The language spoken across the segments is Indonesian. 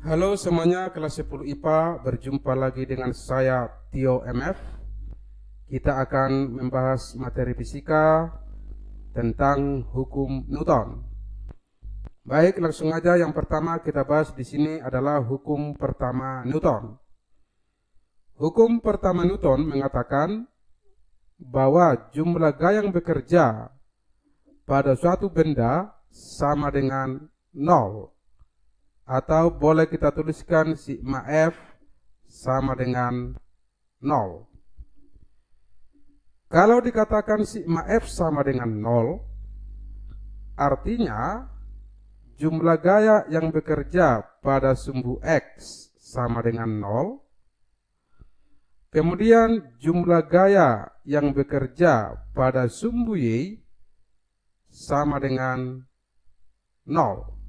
Halo semuanya kelas 10 IPA, berjumpa lagi dengan saya Tio MF. Kita akan membahas materi fisika tentang hukum Newton. Baik, langsung aja yang pertama kita bahas di sini adalah hukum pertama Newton. Hukum pertama Newton mengatakan bahwa jumlah gaya yang bekerja pada suatu benda sama dengan nol atau boleh kita tuliskan sigma F sama dengan 0. Kalau dikatakan sigma F sama dengan 0, artinya jumlah gaya yang bekerja pada sumbu X sama dengan 0. Kemudian jumlah gaya yang bekerja pada sumbu Y sama dengan 0.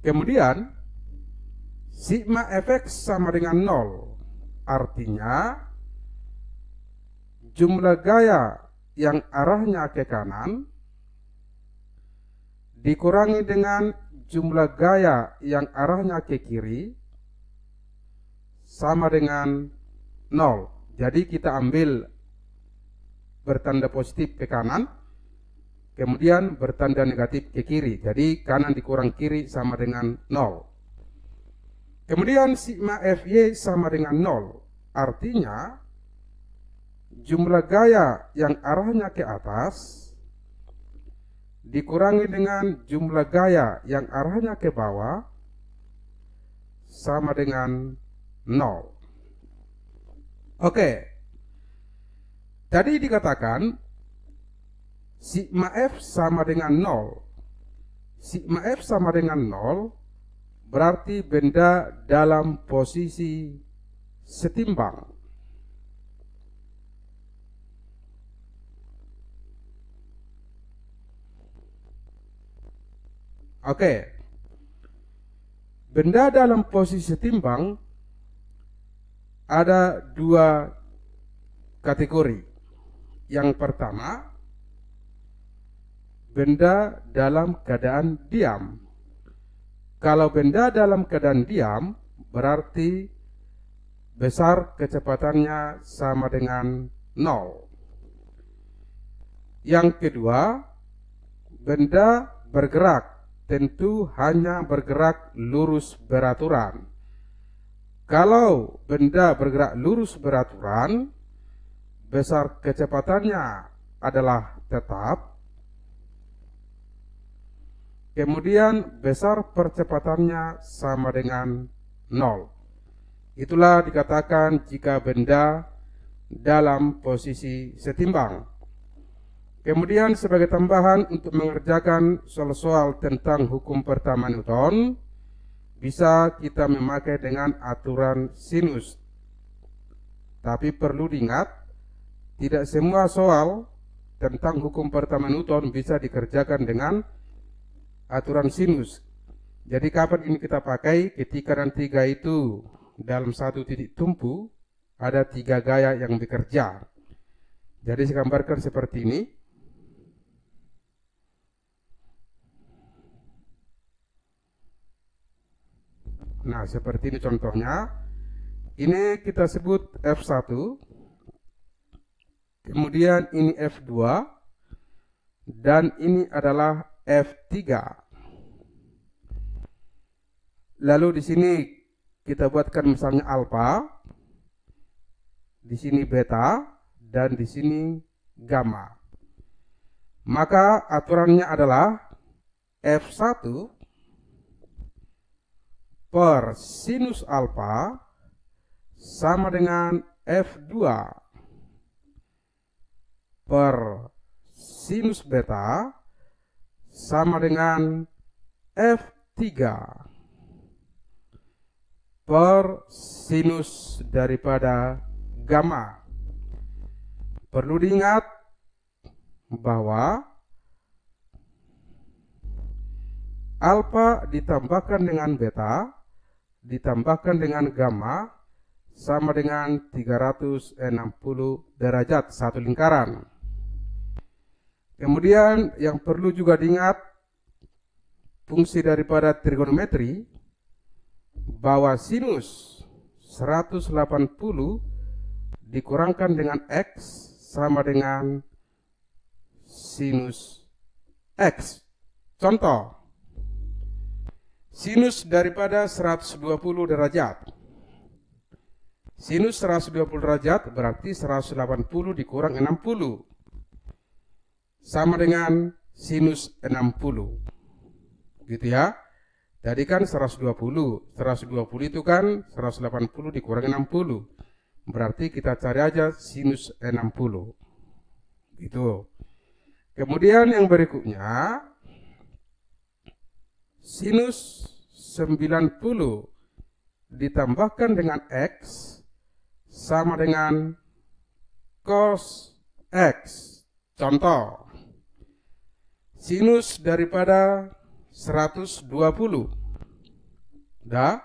Kemudian sigma efek sama dengan nol. Artinya jumlah gaya yang arahnya ke kanan dikurangi dengan jumlah gaya yang arahnya ke kiri sama dengan nol. Jadi kita ambil bertanda positif ke kanan kemudian bertanda negatif ke kiri. Jadi kanan dikurang kiri sama dengan 0. Kemudian sigma FY sama dengan 0. Artinya jumlah gaya yang arahnya ke atas dikurangi dengan jumlah gaya yang arahnya ke bawah sama dengan 0. Oke. Tadi dikatakan sigma F sama dengan 0. Sigma F sama dengan 0 berarti benda dalam posisi setimbang. Oke. Benda dalam posisi setimbang ada dua kategori. Yang pertama benda dalam keadaan diam. Kalau benda dalam keadaan diam, berarti besar kecepatannya sama dengan nol. Yang kedua, benda bergerak tentu hanya bergerak lurus beraturan. Kalau benda bergerak lurus beraturan, besar kecepatannya adalah tetap, Kemudian besar percepatannya sama dengan nol. Itulah dikatakan jika benda dalam posisi setimbang. Kemudian sebagai tambahan untuk mengerjakan soal-soal tentang hukum pertama Newton, bisa kita memakai dengan aturan sinus. Tapi perlu diingat, tidak semua soal tentang hukum pertama Newton bisa dikerjakan dengan aturan sinus. Jadi kapan ini kita pakai? Ketika dan tiga itu dalam satu titik tumpu ada tiga gaya yang bekerja. Jadi saya gambarkan seperti ini. Nah, seperti ini contohnya. Ini kita sebut F1. Kemudian ini F2. Dan ini adalah F3. Lalu di sini kita buatkan misalnya alfa, di sini beta, dan di sini gamma. Maka aturannya adalah F1 per sinus alfa sama dengan F2 per sinus beta sama dengan F3 per sinus daripada gamma. Perlu diingat bahwa alfa ditambahkan dengan beta ditambahkan dengan gamma sama dengan 360 derajat satu lingkaran. Kemudian yang perlu juga diingat fungsi daripada trigonometri bahwa sinus 180 dikurangkan dengan x sama dengan sinus x. Contoh, sinus daripada 120 derajat. Sinus 120 derajat berarti 180 dikurang 60 sama dengan sinus 60. Gitu ya. Jadi kan 120. 120 itu kan 180 dikurang 60. Berarti kita cari aja sinus 60. Gitu. Kemudian yang berikutnya sinus 90 ditambahkan dengan x sama dengan cos x. Contoh sinus daripada 120. Dah.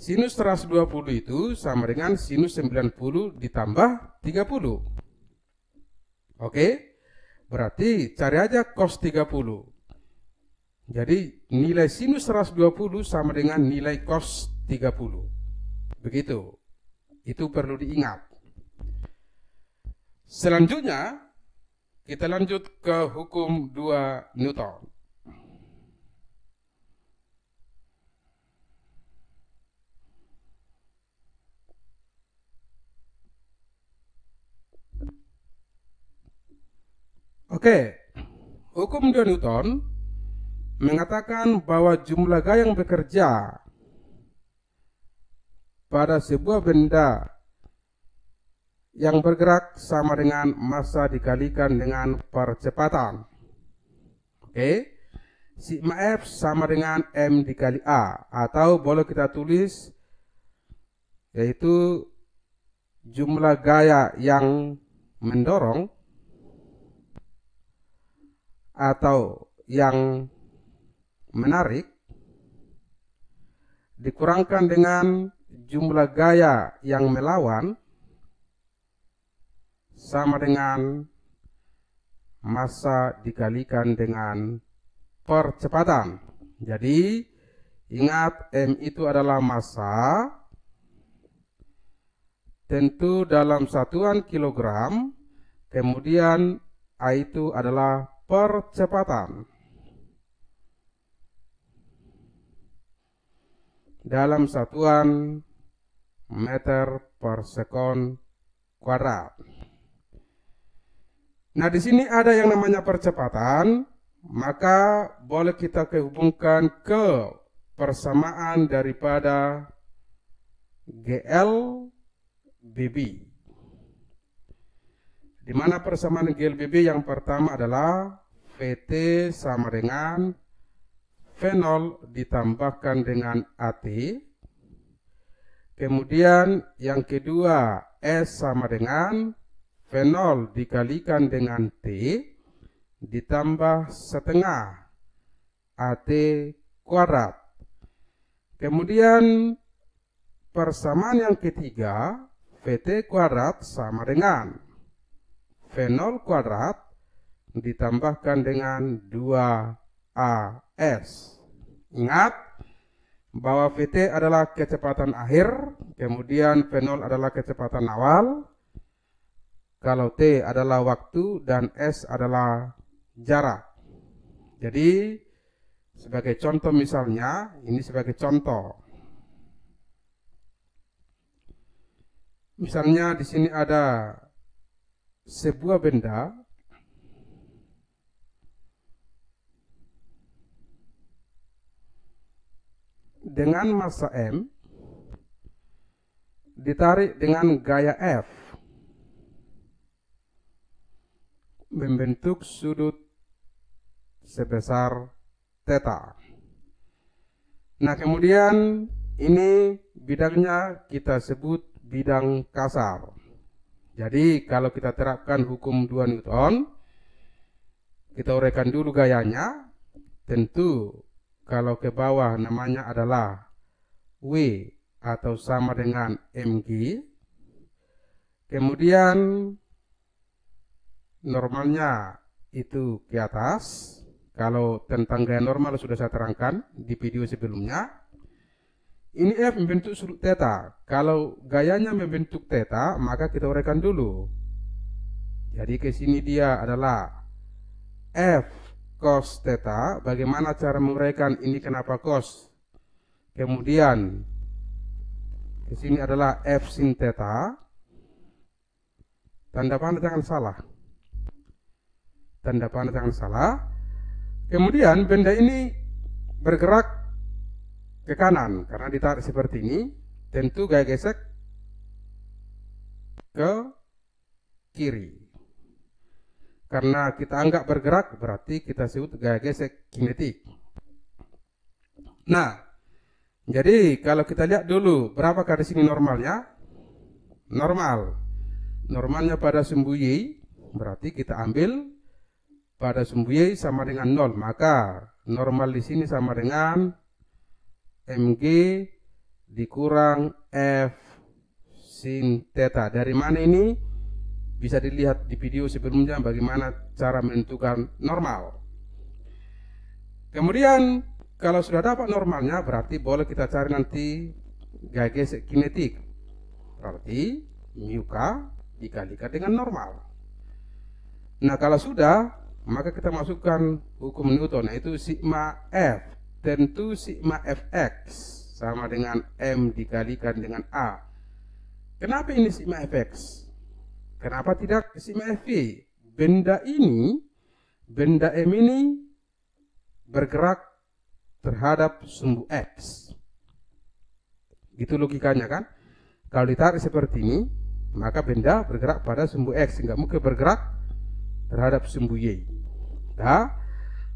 Sinus 120 itu sama dengan sinus 90 ditambah 30. Oke? Berarti cari aja cos 30. Jadi nilai sinus 120 sama dengan nilai cos 30. Begitu. Itu perlu diingat. Selanjutnya kita lanjut ke hukum 2 Newton. Oke, hukum 2 Newton mengatakan bahwa jumlah gaya yang bekerja pada sebuah benda yang iya. bergerak sama dengan massa dikalikan dengan percepatan. Oke. Okay? Sigma F sama dengan M dikali A atau boleh kita tulis yaitu jumlah gaya yang mendorong atau yang menarik dikurangkan dengan jumlah gaya yang melawan sama dengan masa dikalikan dengan percepatan. Jadi ingat M itu adalah masa, Tentu dalam satuan kilogram. Kemudian A itu adalah percepatan. Dalam satuan meter per sekon kuadrat. Nah, di sini ada yang namanya percepatan, maka boleh kita kehubungkan ke persamaan daripada GLBB Di mana persamaan GLBB yang pertama adalah VT sama dengan V0 ditambahkan dengan AT. Kemudian yang kedua S sama dengan fenol dikalikan dengan T ditambah setengah AT kuadrat. Kemudian persamaan yang ketiga, VT kuadrat sama dengan fenol kuadrat ditambahkan dengan 2AS. Ingat bahwa VT adalah kecepatan akhir, kemudian fenol adalah kecepatan awal, kalau T adalah waktu dan S adalah jarak. Jadi sebagai contoh misalnya, ini sebagai contoh. Misalnya di sini ada sebuah benda dengan massa M ditarik dengan gaya F. membentuk sudut sebesar theta. Nah, kemudian ini bidangnya kita sebut bidang kasar. Jadi, kalau kita terapkan hukum 2 Newton, kita uraikan dulu gayanya. Tentu, kalau ke bawah namanya adalah W atau sama dengan mg. Kemudian normalnya itu ke atas. Kalau tentang gaya normal sudah saya terangkan di video sebelumnya. Ini F membentuk sudut theta. Kalau gayanya membentuk theta, maka kita uraikan dulu. Jadi ke sini dia adalah F cos theta. Bagaimana cara menguraikan ini kenapa cos? Kemudian ke sini adalah F sin theta. Tanda panah jangan salah tanda panah tangan salah. Kemudian benda ini bergerak ke kanan karena ditarik seperti ini, tentu gaya gesek ke kiri. Karena kita anggap bergerak berarti kita sebut gaya gesek kinetik. Nah, jadi kalau kita lihat dulu berapa di sini normalnya? Normal. Normalnya pada y berarti kita ambil pada sumbu Y sama dengan 0. Hmm. Maka normal di sini sama dengan MG dikurang F sin theta. Dari mana ini? Bisa dilihat di video sebelumnya bagaimana cara menentukan normal. Kemudian kalau sudah dapat normalnya berarti boleh kita cari nanti gaya gesek kinetik. Berarti mu k dikalikan dengan normal. Nah kalau sudah maka kita masukkan hukum Newton yaitu sigma F tentu sigma Fx sama dengan M dikalikan dengan A kenapa ini sigma Fx? kenapa tidak sigma fv? benda ini benda M ini bergerak terhadap sumbu X gitu logikanya kan kalau ditarik seperti ini maka benda bergerak pada sumbu X sehingga mungkin bergerak terhadap Sembuye. ya.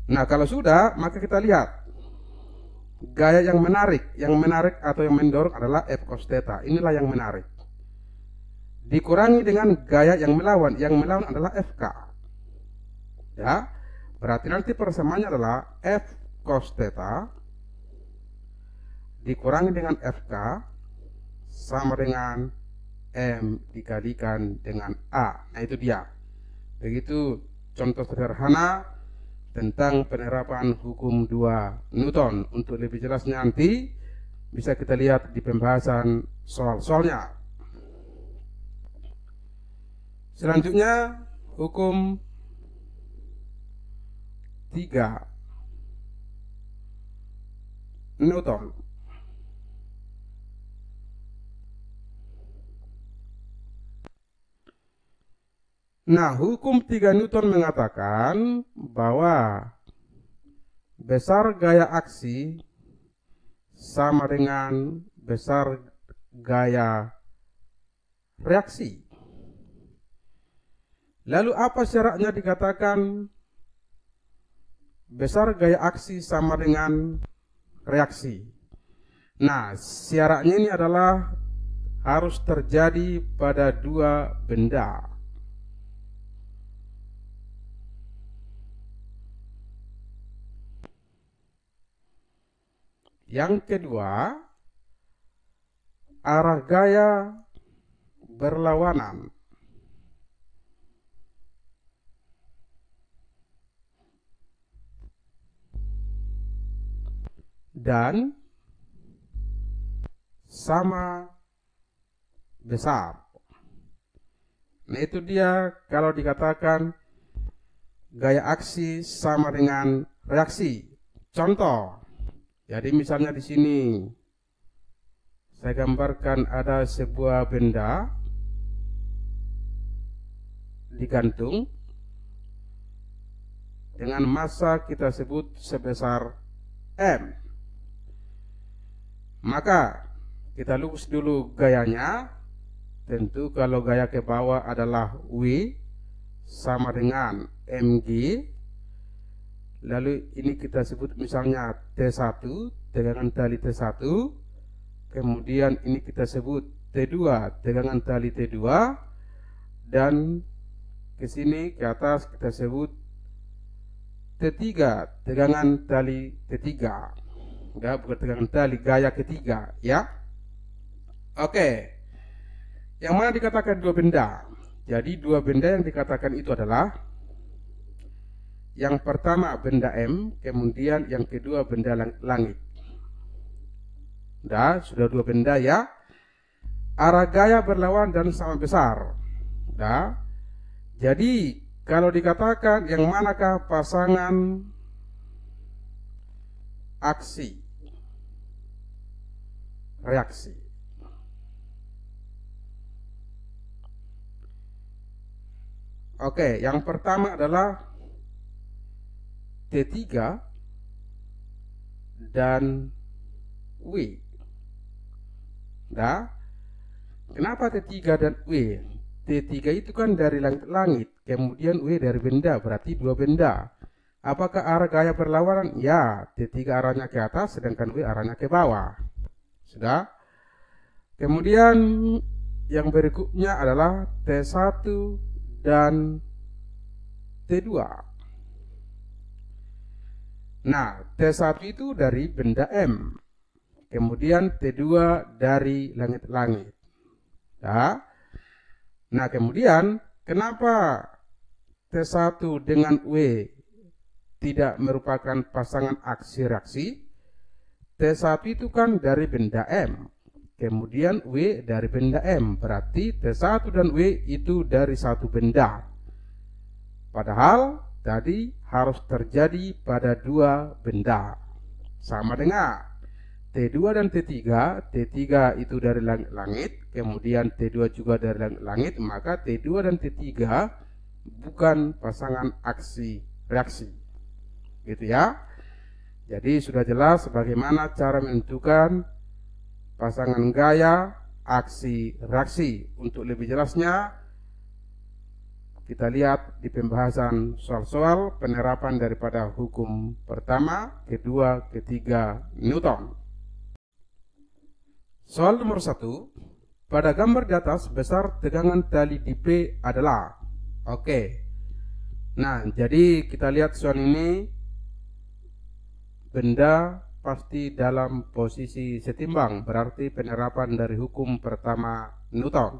nah kalau sudah maka kita lihat gaya yang menarik, yang menarik atau yang mendorong adalah F cos theta. Inilah yang menarik. Dikurangi dengan gaya yang melawan, yang melawan adalah FK. Ya, berarti nanti persamaannya adalah F cos theta dikurangi dengan FK sama dengan M dikalikan dengan A. Nah itu dia begitu contoh sederhana tentang penerapan hukum 2 Newton. Untuk lebih jelasnya nanti bisa kita lihat di pembahasan soal-soalnya. Selanjutnya hukum 3 Newton. Nah, hukum tiga Newton mengatakan bahwa besar gaya aksi sama dengan besar gaya reaksi. Lalu apa syaratnya dikatakan besar gaya aksi sama dengan reaksi? Nah, syaratnya ini adalah harus terjadi pada dua benda. Yang kedua, arah gaya berlawanan. Dan sama besar. Nah itu dia kalau dikatakan gaya aksi sama dengan reaksi. Contoh, jadi misalnya di sini saya gambarkan ada sebuah benda digantung dengan massa kita sebut sebesar M. Maka kita lukis dulu gayanya. Tentu kalau gaya ke bawah adalah W sama dengan MG Lalu ini kita sebut misalnya T1 tegangan tali T1 kemudian ini kita sebut T2 tegangan tali T2 dan ke sini ke atas kita sebut T3 tegangan tali T3 enggak bukan tegangan tali gaya ketiga ya Oke yang mana dikatakan dua benda jadi dua benda yang dikatakan itu adalah yang pertama benda M, kemudian yang kedua benda langit. Dah, sudah dua benda ya. Arah gaya berlawan dan sama besar. Dah. Jadi kalau dikatakan yang manakah pasangan aksi reaksi. Oke, yang pertama adalah T3 dan W. Nah, kenapa T3 dan W? T3 itu kan dari langit-langit, kemudian W dari benda, berarti dua benda. Apakah arah gaya berlawanan? Ya, T3 arahnya ke atas, sedangkan W arahnya ke bawah. Sudah? Kemudian yang berikutnya adalah T1 dan T2. Nah, T1 itu dari benda M. Kemudian T2 dari langit-langit. Ya. Nah, kemudian kenapa T1 dengan W tidak merupakan pasangan aksi-reaksi? T1 itu kan dari benda M. Kemudian W dari benda M. Berarti T1 dan W itu dari satu benda. Padahal tadi harus terjadi pada dua benda. Sama dengan T2 dan T3, T3 itu dari langit-langit, kemudian T2 juga dari langit-langit, maka T2 dan T3 bukan pasangan aksi reaksi. Gitu ya. Jadi sudah jelas bagaimana cara menentukan pasangan gaya aksi reaksi. Untuk lebih jelasnya, kita lihat di pembahasan soal-soal penerapan daripada hukum pertama, kedua, ketiga Newton. Soal nomor satu, pada gambar di atas besar tegangan tali di P adalah Oke. Nah, jadi kita lihat soal ini benda pasti dalam posisi setimbang, berarti penerapan dari hukum pertama Newton.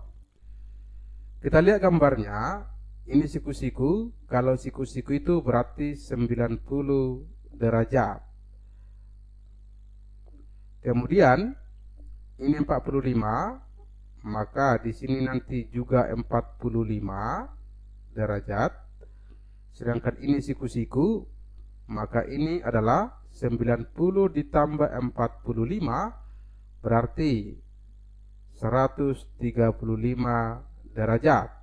Kita lihat gambarnya, ini siku-siku kalau siku-siku itu berarti 90 derajat kemudian ini 45 maka di sini nanti juga 45 derajat sedangkan ini siku-siku maka ini adalah 90 ditambah 45 berarti 135 derajat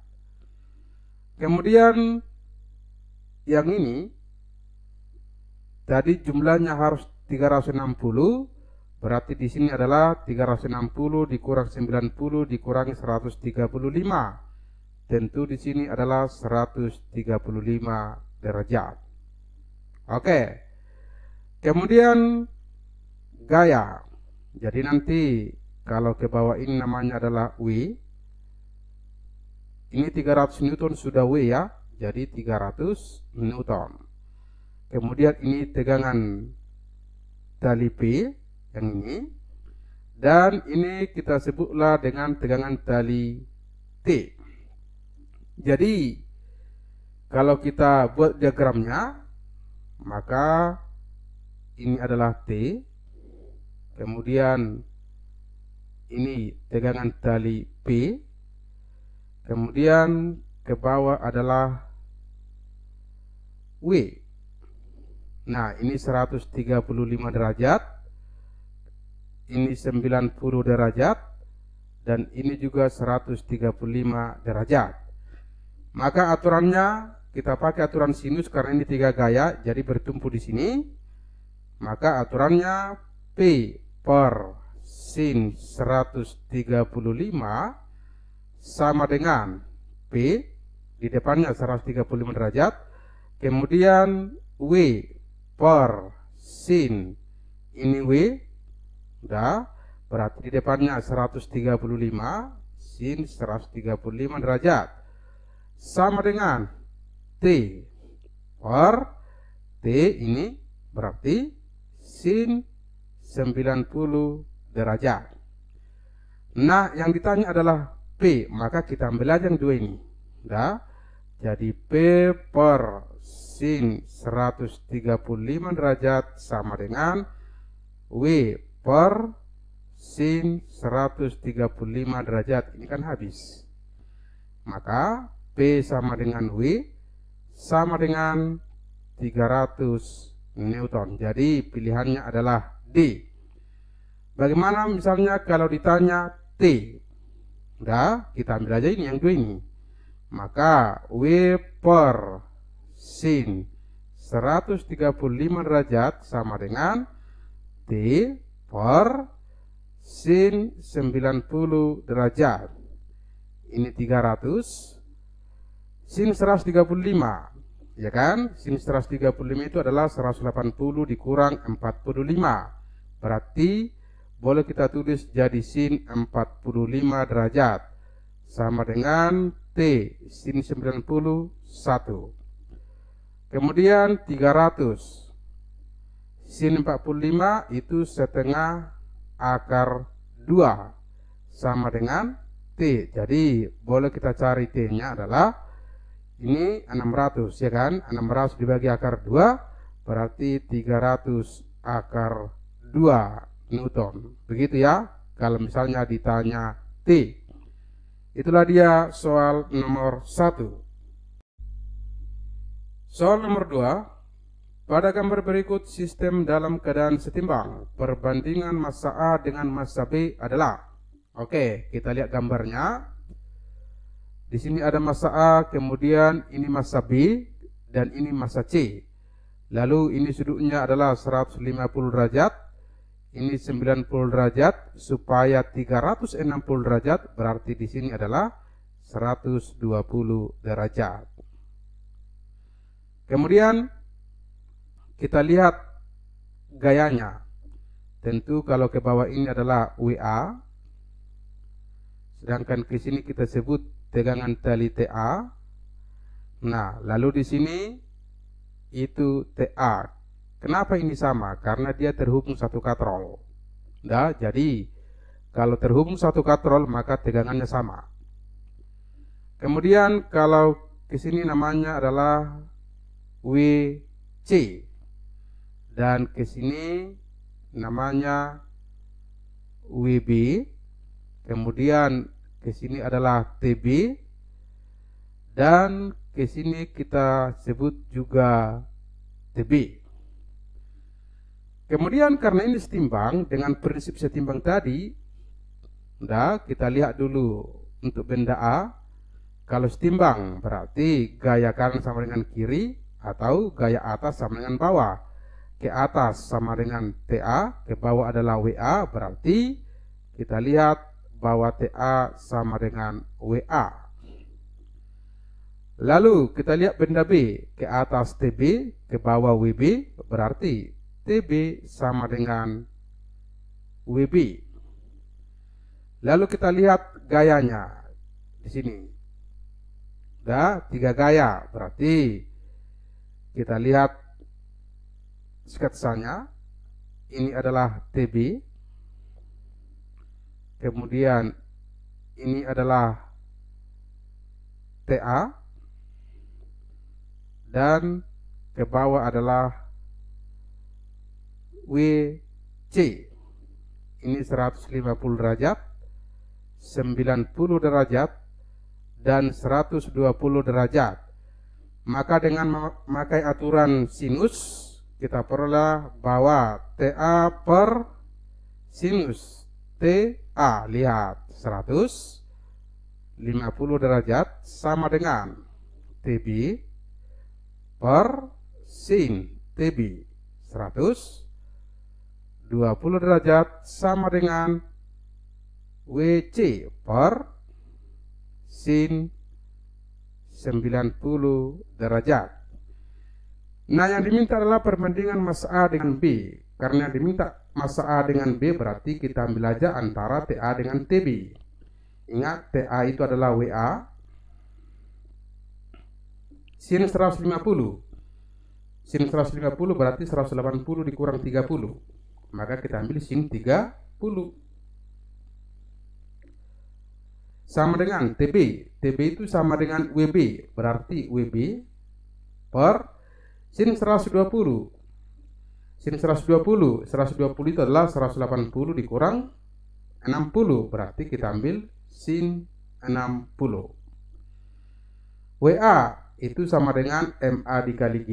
Kemudian yang ini tadi jumlahnya harus 360 Berarti di sini adalah 360 dikurang 90 dikurangi 135. Tentu di sini adalah 135 derajat. Oke. Kemudian gaya. Jadi nanti kalau ke bawah ini namanya adalah W, ini 300 Newton sudah W ya, jadi 300 Newton. Kemudian ini tegangan tali P yang ini dan ini kita sebutlah dengan tegangan tali T. Jadi kalau kita buat diagramnya maka ini adalah T kemudian ini tegangan tali P Kemudian ke bawah adalah W. Nah, ini 135 derajat. Ini 90 derajat dan ini juga 135 derajat. Maka aturannya kita pakai aturan sinus karena ini tiga gaya jadi bertumpu di sini. Maka aturannya P per sin 135 sama dengan P di depannya 135 derajat kemudian W per sin ini W udah berarti di depannya 135 sin 135 derajat sama dengan T per T ini berarti sin 90 derajat nah yang ditanya adalah P maka kita ambil aja yang dua ini Nah, jadi P per sin 135 derajat sama dengan W per sin 135 derajat ini kan habis maka P sama dengan W sama dengan 300 Newton jadi pilihannya adalah D bagaimana misalnya kalau ditanya T udah kita ambil aja ini yang dua ini maka W per sin 135 derajat sama dengan T per sin 90 derajat ini 300 sin 135 ya kan sin 135 itu adalah 180 dikurang 45 berarti boleh kita tulis jadi sin 45 derajat sama dengan T sin 91 kemudian 300 sin 45 itu setengah akar 2 sama dengan T jadi boleh kita cari T nya adalah ini 600 ya kan 600 dibagi akar 2 berarti 300 akar 2 Newton. Begitu ya, kalau misalnya ditanya T. Itulah dia soal nomor satu. Soal nomor dua, Pada gambar berikut, sistem dalam keadaan setimbang. Perbandingan massa A dengan massa B adalah. Oke, kita lihat gambarnya. Di sini ada massa A, kemudian ini massa B, dan ini massa C. Lalu ini sudutnya adalah 150 derajat ini 90 hmm, hmm. derajat supaya 360 derajat berarti di sini adalah 120 derajat. Kemudian kita lihat gayanya. Tentu kalau ke bawah ini adalah WA sedangkan ke sini kita sebut tegangan tali TA. Nah, lalu di sini itu TA Kenapa ini sama? Karena dia terhubung satu katrol. Nah, jadi kalau terhubung satu katrol maka tegangannya sama. Kemudian kalau ke sini namanya adalah WC dan ke sini namanya WB. Kemudian ke sini adalah TB dan ke sini kita sebut juga TB. Kemudian karena ini setimbang dengan prinsip setimbang tadi, nah, kita lihat dulu untuk benda A kalau setimbang berarti gaya kanan sama dengan kiri atau gaya atas sama dengan bawah. Ke atas sama dengan TA, ke bawah adalah WA berarti kita lihat bahwa TA sama dengan WA. Lalu kita lihat benda B, ke atas TB, ke bawah WB berarti TB sama dengan WB. Lalu kita lihat gayanya di sini. Ada tiga gaya, berarti kita lihat sketsanya. Ini adalah TB. Kemudian ini adalah TA dan ke bawah adalah WC ini 150 derajat 90 derajat dan 120 derajat maka dengan memakai aturan sinus kita peroleh bahwa TA per sinus TA lihat 100 50 derajat sama dengan TB per sin TB 100 20 derajat sama dengan WC per sin 90 derajat. Nah, yang diminta adalah perbandingan massa A dengan B. Karena diminta massa A dengan B berarti kita ambil aja antara TA dengan TB. Ingat TA itu adalah WA sin 150. Sin 150 berarti 180 dikurang 30 maka kita ambil sin 30 sama dengan TB TB itu sama dengan WB berarti WB per sin 120 sin 120 120 itu adalah 180 dikurang 60 berarti kita ambil sin 60 WA itu sama dengan MA dikali G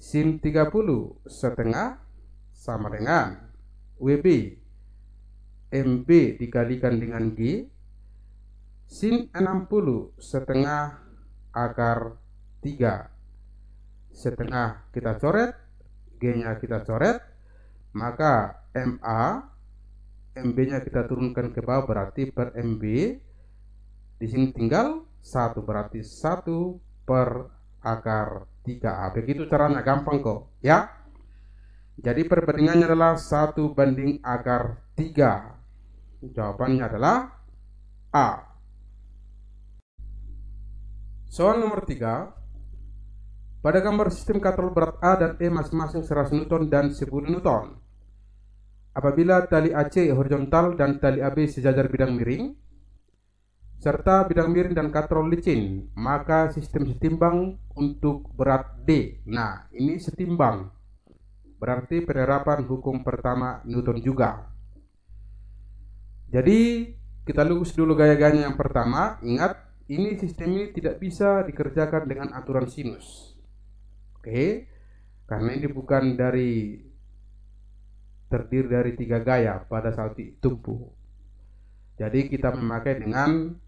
sin 30 setengah sama dengan WB MB dikalikan dengan G sin 60 setengah akar 3 setengah kita coret G nya kita coret maka MA MB nya kita turunkan ke bawah berarti per MB di sini tinggal satu berarti satu per akar 3 ah, begitu caranya gampang kok ya jadi perbandingannya adalah 1 banding akar 3. Jawabannya adalah A. Soal nomor 3. Pada gambar sistem katrol berat A dan E masing-masing 100 Newton dan 10 Newton. Apabila tali AC horizontal dan tali AB sejajar bidang miring, serta bidang miring dan katrol licin, maka sistem setimbang untuk berat D. Nah, ini setimbang Berarti penerapan hukum pertama Newton juga. Jadi kita lurus dulu gaya gaya yang pertama. Ingat, ini sistem ini tidak bisa dikerjakan dengan aturan sinus. Oke. Karena ini bukan dari terdiri dari tiga gaya pada saat tumpu. Jadi kita memakai dengan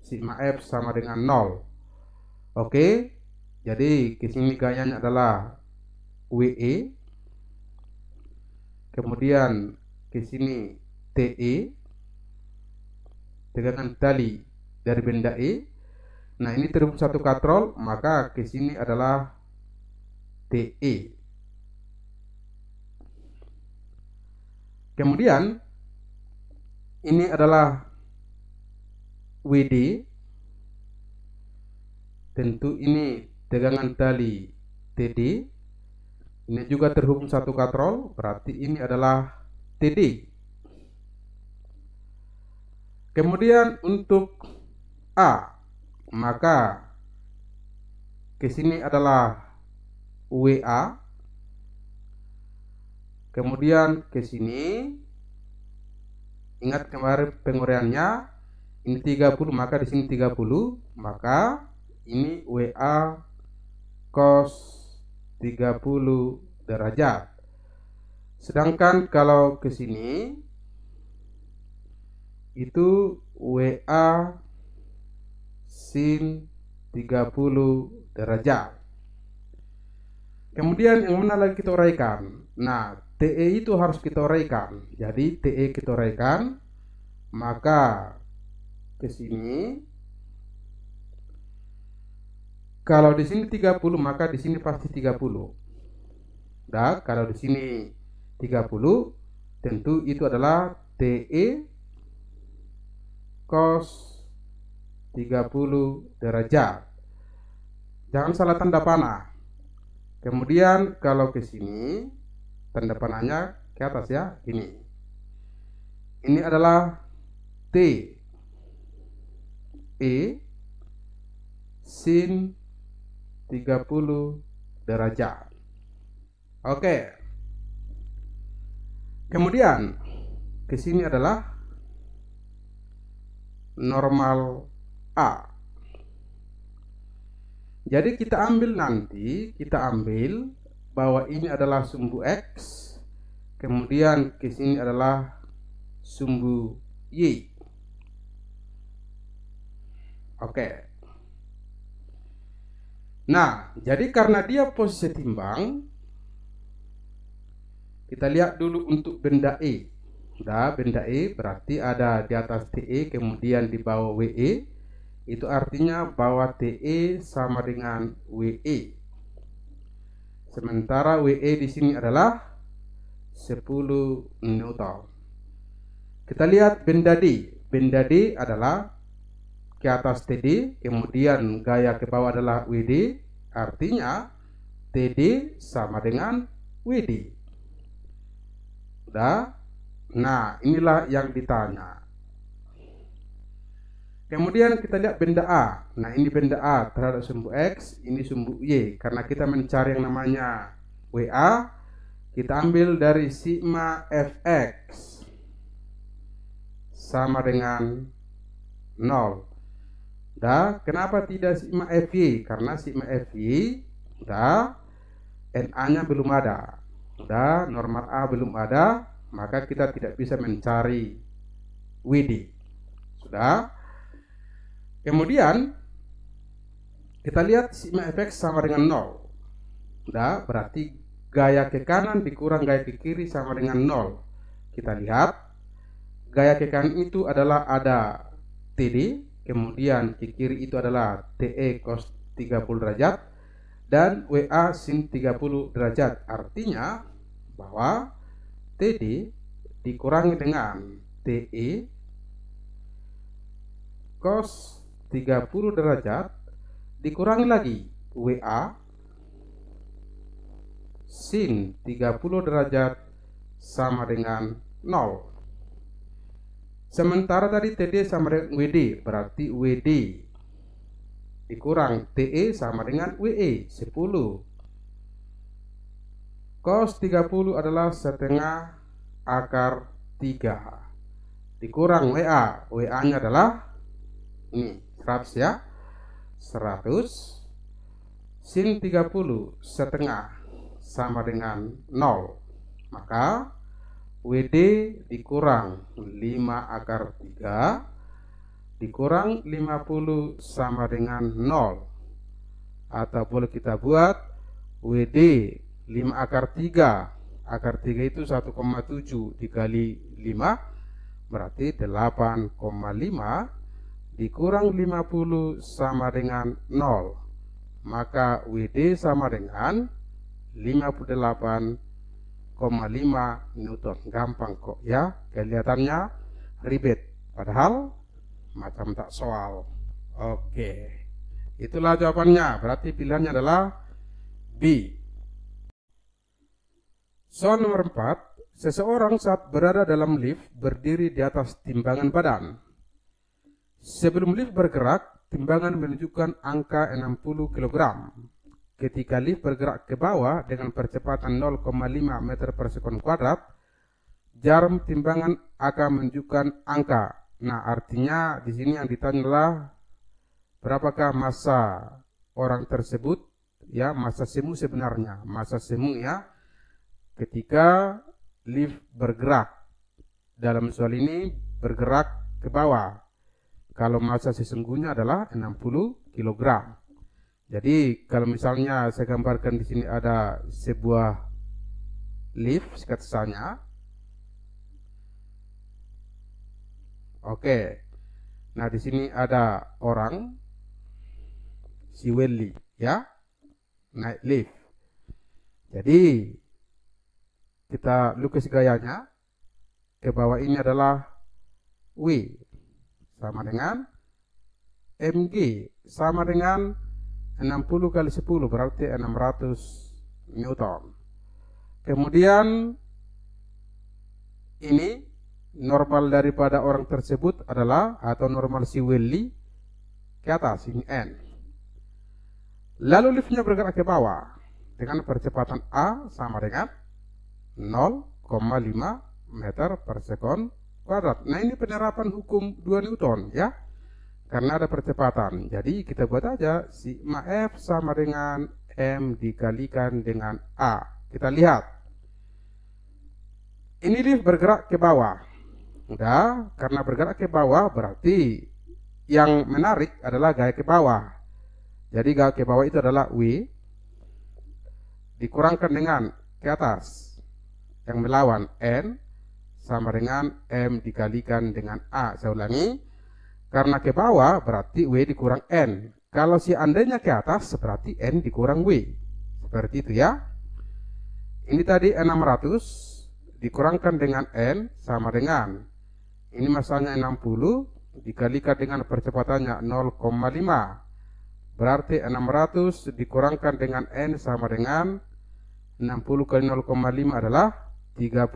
sigma f sama dengan 0. Oke. Jadi kisi gayanya adalah WE kemudian ke sini TE dengan tali dari benda E nah ini terhubung satu katrol maka ke sini adalah TE kemudian ini adalah WD tentu ini tegangan tali TD ini juga terhubung satu katrol, berarti ini adalah TD. Kemudian untuk A, maka ke sini adalah WA. Kemudian ke sini ingat kemarin penguraiannya ini 30 maka di sini 30 maka ini WA cos 30 derajat. Sedangkan kalau ke sini itu WA sin 30 derajat. Kemudian yang mana lagi kita uraikan? Nah, TE itu harus kita uraikan. Jadi TE kita uraikan, maka ke sini kalau di sini 30 maka di sini pasti 30. Nah, kalau di sini 30 tentu itu adalah TE cos 30 derajat. Jangan salah tanda panah. Kemudian kalau ke sini tanda panahnya ke atas ya, ini. Ini adalah T E sin 30 derajat. Oke. Kemudian hmm. ke sini adalah normal A. Jadi kita ambil nanti, kita ambil bahwa ini adalah sumbu X, kemudian ke sini adalah sumbu Y. Oke. Okay. Nah, jadi karena dia posisi timbang, kita lihat dulu untuk benda E. Sudah, benda E berarti ada di atas TE, kemudian di bawah WE. Itu artinya bawah TE sama dengan WE. Sementara WE di sini adalah 10 Newton. Kita lihat benda D. Benda D adalah ke atas TD, kemudian gaya ke bawah adalah WD, artinya TD sama dengan WD. Udah? Nah, inilah yang ditanya. Kemudian kita lihat benda A. Nah, ini benda A terhadap sumbu X, ini sumbu Y. Karena kita mencari yang namanya WA, kita ambil dari sigma Fx sama dengan 0. Da, kenapa tidak sigma FY? Karena sigma FY da NA-nya belum ada. Da, normal A belum ada, maka kita tidak bisa mencari WD. Sudah. Kemudian kita lihat sigma fx sama dengan 0. Sudah, berarti gaya ke kanan dikurang gaya ke kiri sama dengan 0. Kita lihat gaya ke kanan itu adalah ada TD kemudian ke kiri itu adalah TE cos 30 derajat dan WA sin 30 derajat artinya bahwa TD dikurangi dengan TE cos 30 derajat dikurangi lagi WA sin 30 derajat sama dengan 0 Sementara tadi TD sama dengan WD, berarti WD dikurang TE sama dengan WE 10. Cos 30 adalah setengah akar 3 dikurang WA, WA-nya adalah hmm, 100 ya. 100 sin 30 setengah sama dengan 0 maka WD dikurang 5 akar 3 dikurang 50 sama dengan 0 atau boleh kita buat WD 5 akar 3 akar 3 itu 1,7 dikali 5 berarti 8,5 dikurang 50 sama dengan 0 maka WD sama dengan 58 Newton. Gampang kok ya, kelihatannya ribet. Padahal macam tak soal. Oke, itulah jawabannya. Berarti pilihannya adalah B. Soal nomor 4, seseorang saat berada dalam lift berdiri di atas timbangan badan. Sebelum lift bergerak, timbangan menunjukkan angka 60 kg. Ketika lift bergerak ke bawah dengan percepatan 0,5 meter per sekon kuadrat, jarum timbangan akan menunjukkan angka. Nah, artinya di sini yang ditanya adalah berapakah masa orang tersebut, ya, masa semu sebenarnya. masa semu ya, ketika lift bergerak. Dalam soal ini bergerak ke bawah. Kalau masa sesungguhnya adalah 60 kilogram. Jadi kalau misalnya saya gambarkan di sini ada sebuah lift sketsanya. Oke. Nah, di sini ada orang si Welly ya naik lift. Jadi kita lukis gayanya ke bawah ini adalah W sama dengan MG sama dengan 60 kali 10 berarti 600 Newton. Kemudian ini normal daripada orang tersebut adalah atau normal si Willy ke atas ini N. Lalu liftnya bergerak ke bawah dengan percepatan A sama dengan 0,5 meter per sekon kuadrat. Nah ini penerapan hukum 2 Newton ya karena ada percepatan. Jadi kita buat aja sigma F sama dengan M dikalikan dengan A. Kita lihat. Ini lift bergerak ke bawah. Udah, karena bergerak ke bawah berarti yang menarik adalah gaya ke bawah. Jadi gaya ke bawah itu adalah W dikurangkan dengan ke atas yang melawan N sama dengan M dikalikan dengan A. Saya ulangi, karena ke bawah berarti W dikurang N. Kalau seandainya ke atas berarti N dikurang W. Seperti itu ya. Ini tadi 600 dikurangkan dengan N sama dengan. Ini masalahnya 60 dikalikan dengan percepatannya 0,5. Berarti 600 dikurangkan dengan N sama dengan 60 kali 0,5 adalah 30.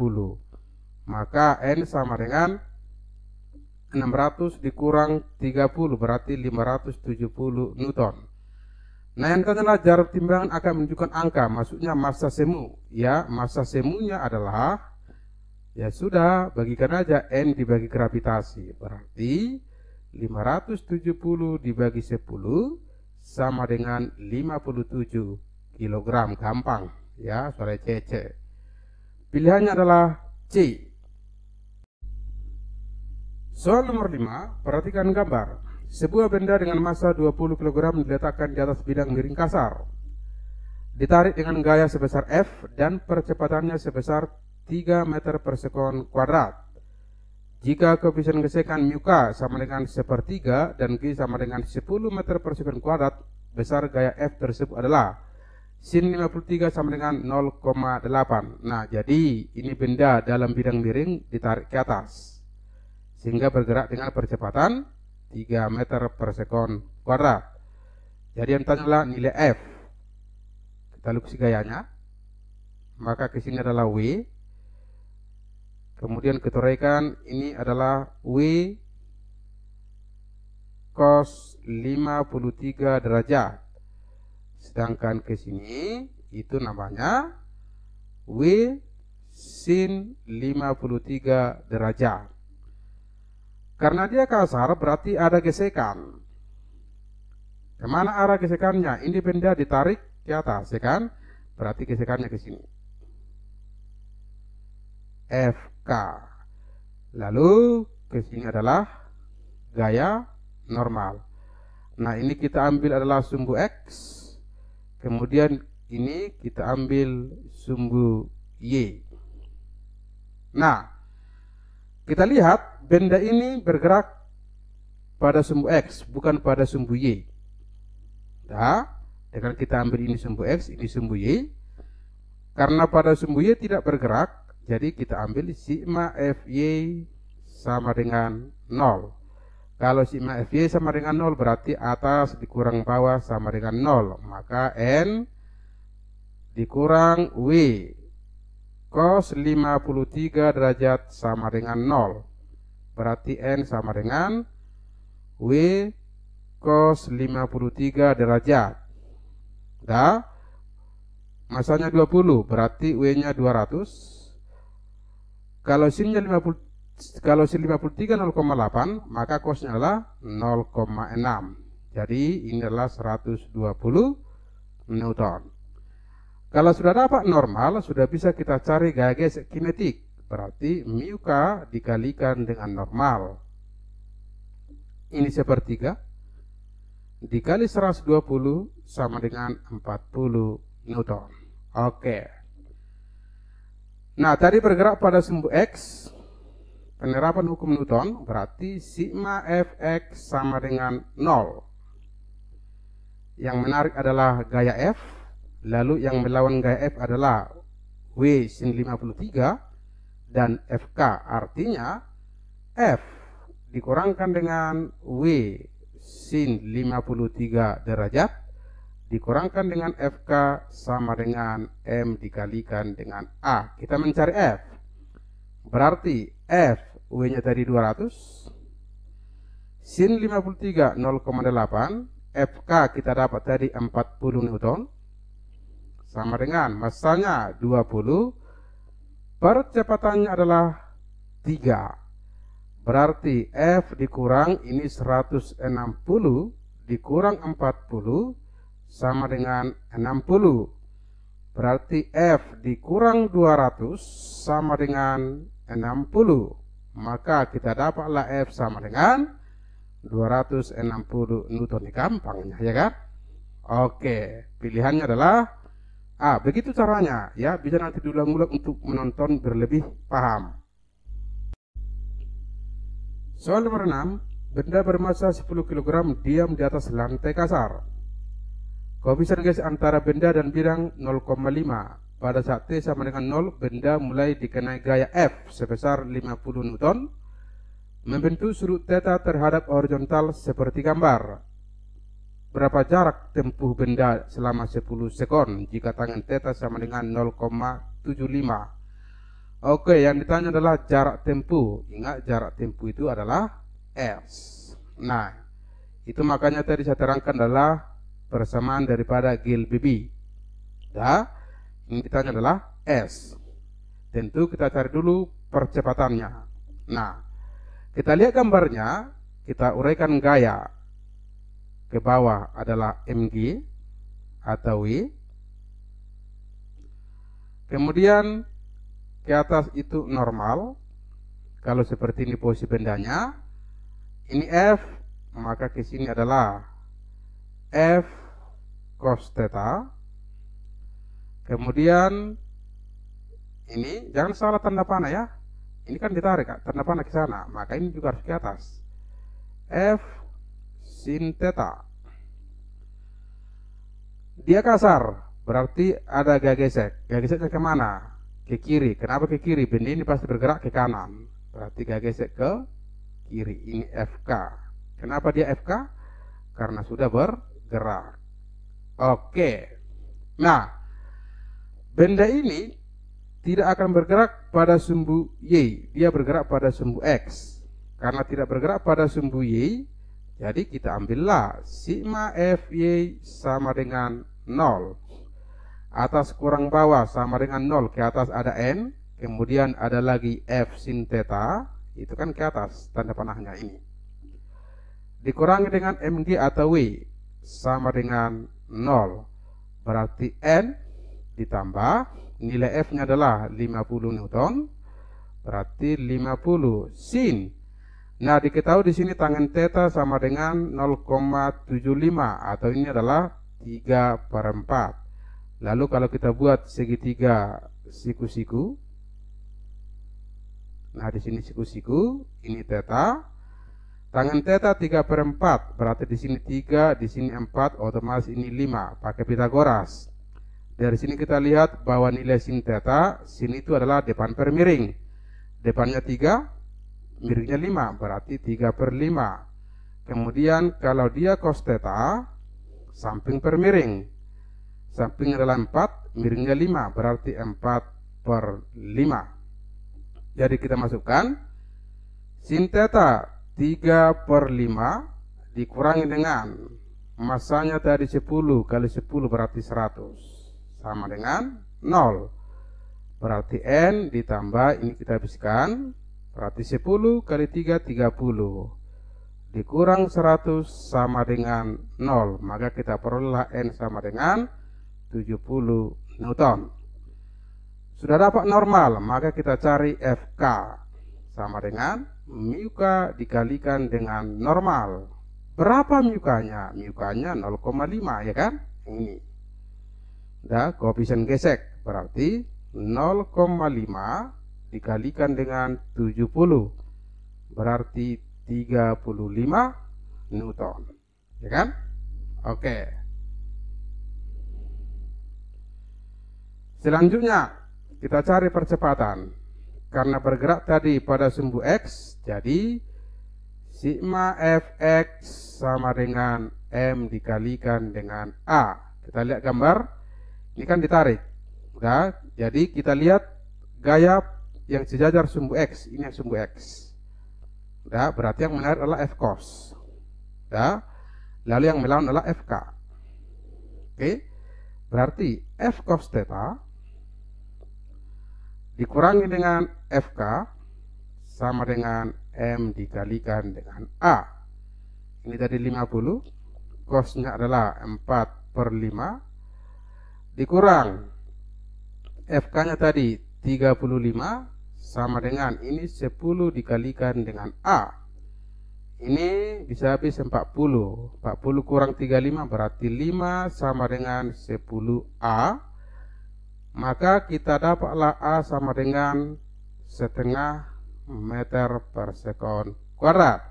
Maka N sama dengan 600 dikurang 30 berarti 570 Newton. Nah yang tanyalah jarum timbangan akan menunjukkan angka, maksudnya massa semu. Ya, massa semunya adalah ya sudah bagikan aja n dibagi gravitasi. Berarti 570 dibagi 10 sama dengan 57 kg Gampang ya, suara cc. Pilihannya adalah C. Soal nomor 5, perhatikan gambar. Sebuah benda dengan massa 20 kg diletakkan di atas bidang miring kasar. Ditarik dengan gaya sebesar F dan percepatannya sebesar 3 meter per sekon kuadrat. Jika koefisien gesekan μk sama dengan sepertiga dan g sama dengan 10 meter per sekon kuadrat, besar gaya F tersebut adalah sin 53 sama dengan 0,8. Nah, jadi ini benda dalam bidang miring ditarik ke atas sehingga bergerak dengan percepatan 3 meter per sekon kuadrat. Jadi yang adalah nilai F. Kita lukis gayanya. Maka ke sini adalah W. Kemudian ketoraikan ini adalah W cos 53 derajat. Sedangkan ke sini itu namanya W sin 53 derajat. Karena dia kasar berarti ada gesekan. Kemana arah gesekannya? Ini benda ditarik ke atas, ya kan? Berarti gesekannya ke sini. FK. Lalu ke sini adalah gaya normal. Nah, ini kita ambil adalah sumbu X. Kemudian ini kita ambil sumbu Y. Nah, kita lihat benda ini bergerak pada sumbu X, bukan pada sumbu Y. Nah, dengan kita ambil ini sumbu X, ini sumbu Y, karena pada sumbu Y tidak bergerak, jadi kita ambil sigma f y sama dengan 0. Kalau sigma f y sama dengan 0 berarti atas dikurang bawah sama dengan 0. Maka N dikurang W cos 53 derajat sama dengan 0. Berarti N sama dengan W cos 53 derajat. Dah. Masanya 20, berarti W-nya 200. Kalau sinnya 50 kalau sin 53 0,8, maka kosnya adalah 0,6. Jadi ini adalah 120 Newton. Kalau sudah dapat normal, sudah bisa kita cari gaya gesek kinetik. Berarti mu K dikalikan dengan normal. Ini sepertiga. Dikali 120 sama dengan 40 Newton. Oke. Nah, tadi bergerak pada sumbu X. Penerapan hukum Newton berarti sigma Fx sama dengan 0. Yang menarik adalah gaya F. Lalu yang melawan gaya F adalah W sin 53 dan FK. Artinya F dikurangkan dengan W sin 53 derajat dikurangkan dengan FK sama dengan M dikalikan dengan A. Kita mencari F. Berarti F W-nya tadi 200 sin 53 0,8 FK kita dapat tadi 40 Newton sama dengan masanya 20 Percepatannya adalah 3. Berarti F dikurang ini 160 dikurang 40 sama dengan 60. Berarti F dikurang 200 sama dengan 60. Maka kita dapatlah F sama dengan 260 Newton. Gampangnya ya kan? Oke, pilihannya adalah Ah, begitu caranya ya, bisa nanti diulang-ulang untuk menonton berlebih paham. Soal nomor 6, benda bermassa 10 kg diam di atas lantai kasar. Koefisien guys antara benda dan bidang 0,5. Pada saat T sama dengan 0, benda mulai dikenai gaya F sebesar 50 Newton, membentuk sudut teta terhadap horizontal seperti gambar. Berapa jarak tempuh benda selama 10 sekon jika tangan theta sama dengan 0,75? Oke, yang ditanya adalah jarak tempuh. Ingat jarak tempuh itu adalah S. Nah, itu makanya tadi saya terangkan adalah persamaan daripada Gil BB. Ya, yang ditanya adalah S. Tentu kita cari dulu percepatannya. Nah, kita lihat gambarnya, kita uraikan gaya ke bawah adalah MG atau W. Kemudian ke atas itu normal. Kalau seperti ini posisi bendanya. Ini F, maka ke sini adalah F cos theta. Kemudian ini jangan salah tanda panah ya. Ini kan ditarik, tanda panah ke sana, maka ini juga harus ke atas. F sin theta. Dia kasar, berarti ada gagesek. ke kemana? Ke kiri. Kenapa ke kiri? Benda ini pasti bergerak ke kanan. Berarti gagesek ke kiri. Ini FK. Kenapa dia FK? Karena sudah bergerak. Oke. Nah, benda ini tidak akan bergerak pada sumbu Y. Dia bergerak pada sumbu X. Karena tidak bergerak pada sumbu Y, jadi kita ambillah sigma FY sama dengan 0. Atas kurang bawah sama dengan 0, ke atas ada N, kemudian ada lagi F sin theta, itu kan ke atas tanda panahnya ini. Dikurangi dengan MG atau W sama dengan 0. Berarti N ditambah nilai F-nya adalah 50 Newton, berarti 50 sin Nah, diketahui di sini tangen teta sama dengan 0,75 atau ini adalah 3 per 4. Lalu kalau kita buat segitiga siku-siku, nah di sini siku-siku, ini teta. tangen teta 3 per 4, berarti di sini 3, di sini 4, otomatis ini 5, pakai Pitagoras. Dari sini kita lihat bahwa nilai sin teta, sin itu adalah depan per miring. Depannya 3, miringnya mm-hmm. 5 berarti 3 per 5 kemudian kalau dia cos theta samping per miring samping adalah 4 mm-hmm. miringnya 5 berarti 4 per 5 jadi kita masukkan sin theta 3 per 5 dikurangi dengan masanya tadi 10 kali 10 berarti 100 sama dengan 0 berarti N ditambah ini kita habiskan Berarti 10 kali 3 30 dikurang 100 sama dengan 0 maka kita perolehlah N sama dengan 70 Newton sudah dapat normal maka kita cari FK sama dengan mu dikalikan dengan normal berapa mu K-nya? nya 0,5 ya kan ini dan koefisien gesek berarti 0,5 dikalikan dengan 70 berarti 35 Newton ya kan oke selanjutnya kita cari percepatan karena bergerak tadi pada sumbu X jadi sigma fx sama dengan m dikalikan dengan a kita lihat gambar ini kan ditarik udah jadi kita lihat gaya yang sejajar sumbu X, ini yang sumbu X. Ya, berarti yang menarik adalah F cos. Ya. Lalu yang melawan adalah FK. Oke. Berarti F cos theta dikurangi dengan FK sama dengan M dikalikan dengan A. Ini tadi 50. Cosnya adalah 4 per 5. Dikurang FK-nya tadi 35 sama dengan ini 10 dikalikan dengan A ini bisa habis 40 40 kurang 35 berarti 5 sama dengan 10A maka kita dapatlah A sama dengan setengah meter per sekon kuadrat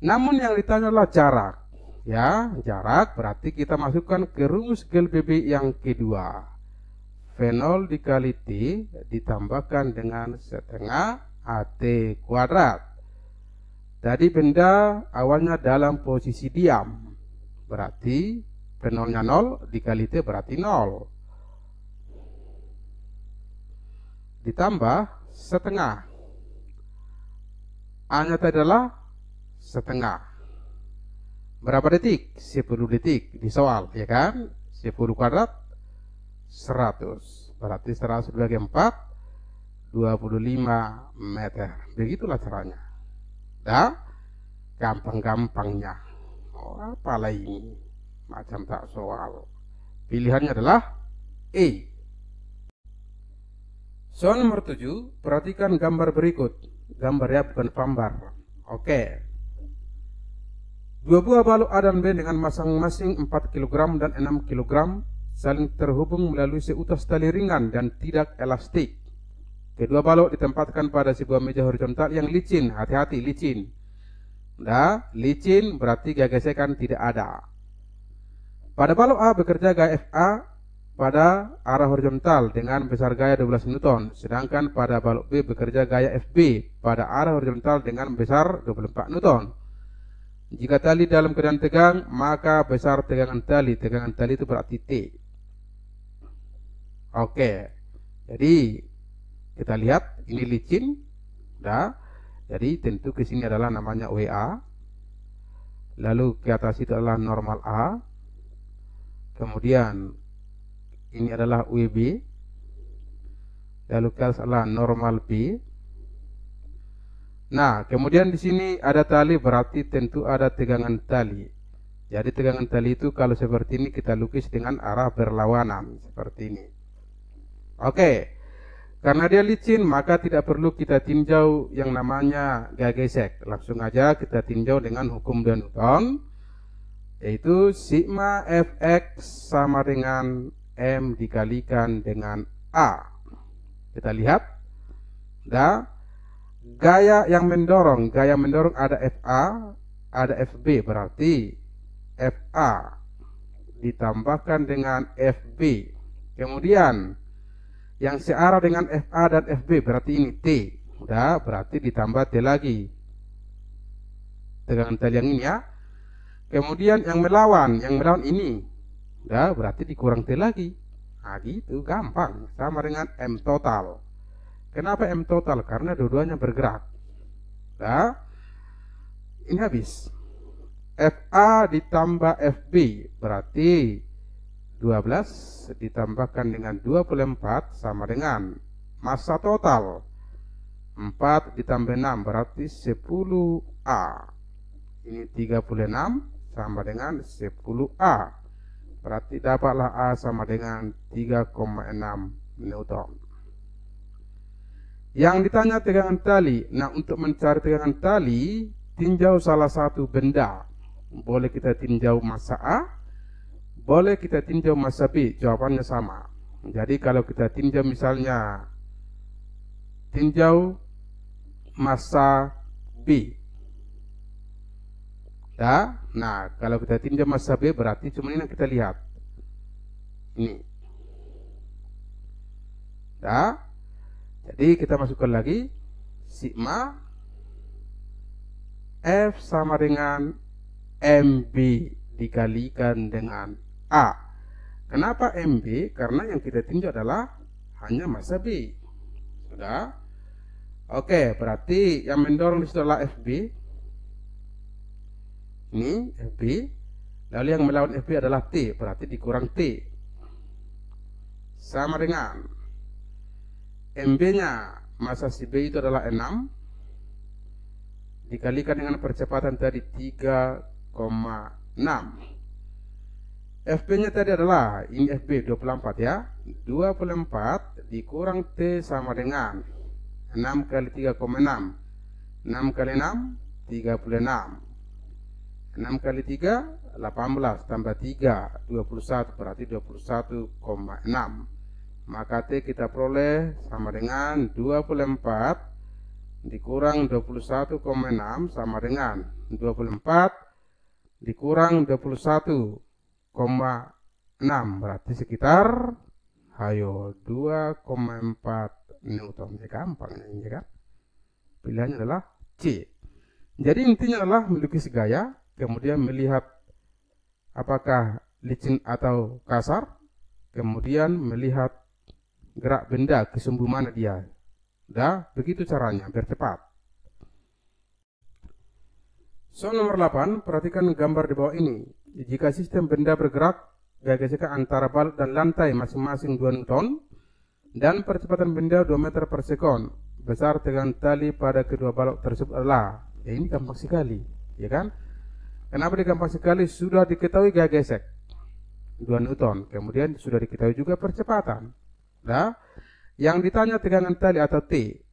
namun yang ditanya adalah jarak ya jarak berarti kita masukkan ke rumus GLBB yang kedua Fenol dikali T ditambahkan dengan setengah AT kuadrat. Tadi benda awalnya dalam posisi diam, berarti fenolnya 0 dikali T berarti 0. Ditambah setengah. A-nya adalah setengah. Berapa detik? 10 detik di soal, ya kan? 10 kuadrat 100 berarti 100 dibagi 4 25 meter begitulah caranya dan gampang-gampangnya oh, apa lain macam tak soal pilihannya adalah E soal nomor 7 perhatikan gambar berikut Gambar ya bukan pambar oke Dua buah balok A dan B dengan masing-masing 4 kg dan 6 kg saling terhubung melalui seutas tali ringan dan tidak elastik. Kedua balok ditempatkan pada sebuah meja horizontal yang licin, hati-hati licin. Nah, licin berarti gaya gesekan tidak ada. Pada balok A bekerja gaya FA pada arah horizontal dengan besar gaya 12 newton, sedangkan pada balok B bekerja gaya FB pada arah horizontal dengan besar 24 newton. Jika tali dalam keadaan tegang, maka besar tegangan tali. Tegangan tali itu berarti T. Oke. Jadi kita lihat ini licin. dah. Jadi tentu ke sini adalah namanya WA. Lalu ke atas itu adalah normal A. Kemudian ini adalah WB. Lalu ke atas adalah normal B. Nah, kemudian di sini ada tali berarti tentu ada tegangan tali. Jadi tegangan tali itu kalau seperti ini kita lukis dengan arah berlawanan seperti ini. Oke, karena dia licin maka tidak perlu kita tinjau yang namanya gagesek. Langsung aja kita tinjau dengan hukum dan Newton yaitu sigma fx sama dengan m dikalikan dengan a. Kita lihat, dah gaya yang mendorong, gaya mendorong ada fa, ada fb berarti fa ditambahkan dengan fb. Kemudian yang searah dengan FA dan FB berarti ini T. Udah, berarti ditambah T lagi. dengan tel yang ini ya. Kemudian yang melawan, yang melawan ini. Udah, berarti dikurang T lagi. Nah, gitu, gampang. Sama dengan M total. Kenapa M total? Karena dua-duanya bergerak. Udah. Ini habis. FA ditambah FB berarti 12 ditambahkan dengan 24 sama dengan masa total 4 ditambah 6 berarti 10A ini 36 sama dengan 10A berarti dapatlah A sama dengan 3,6 Newton yang ditanya tegangan tali nah untuk mencari tegangan tali tinjau salah satu benda boleh kita tinjau masa A boleh kita tinjau masa b jawabannya sama. Jadi kalau kita tinjau misalnya tinjau masa B. Ya? Nah, kalau kita tinjau masa B berarti cuma ini yang kita lihat. Ini. Ya? Jadi kita masukkan lagi sigma F sama dengan MB dikalikan dengan A. Kenapa MB? Karena yang kita tinjau adalah hanya masa B. Sudah? Oke, berarti yang mendorong di adalah FB. Ini FB. Lalu yang melawan FB adalah T, berarti dikurang T. Sama dengan MB-nya masa si B itu adalah 6 dikalikan dengan percepatan tadi 3,6 FP-nya tadi adalah ini FP 24 ya. 24 dikurang T sama dengan 6 kali 3,6. 6 kali 6 36. 6 kali 3 18 tambah 3 21 berarti 21,6. Maka T kita peroleh sama dengan 24 dikurang 21,6 sama dengan 24 dikurang 21 berarti sekitar ayo 2,4 Newton ya gampang ini ya kan pilihannya adalah C jadi intinya adalah melukis gaya kemudian melihat apakah licin atau kasar kemudian melihat gerak benda ke sumbu mana dia dah begitu caranya biar cepat Soal nomor 8, perhatikan gambar di bawah ini. Jika sistem benda bergerak diagasikan antara balok dan lantai masing-masing 2 Newton dan percepatan benda 2 meter per sekon besar dengan tali pada kedua balok tersebut adalah ya ini gampang sekali ya kan kenapa digampang sekali sudah diketahui gaya gesek 2 Newton kemudian sudah diketahui juga percepatan nah yang ditanya tegangan tali atau T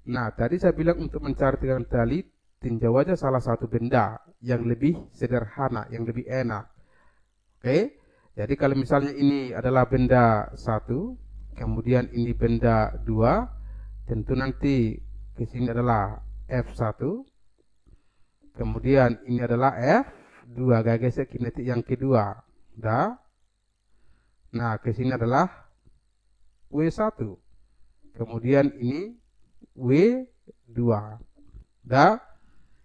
nah tadi saya bilang untuk mencari tegangan tali tinjau aja salah satu benda yang lebih sederhana, yang lebih enak. Oke, okay? jadi kalau misalnya ini adalah benda satu, kemudian ini benda dua, tentu nanti ke sini adalah F1, kemudian ini adalah F2 gaya gesek kinetik yang kedua. Dah. Nah, ke sini adalah W1. Kemudian ini W2. Dah.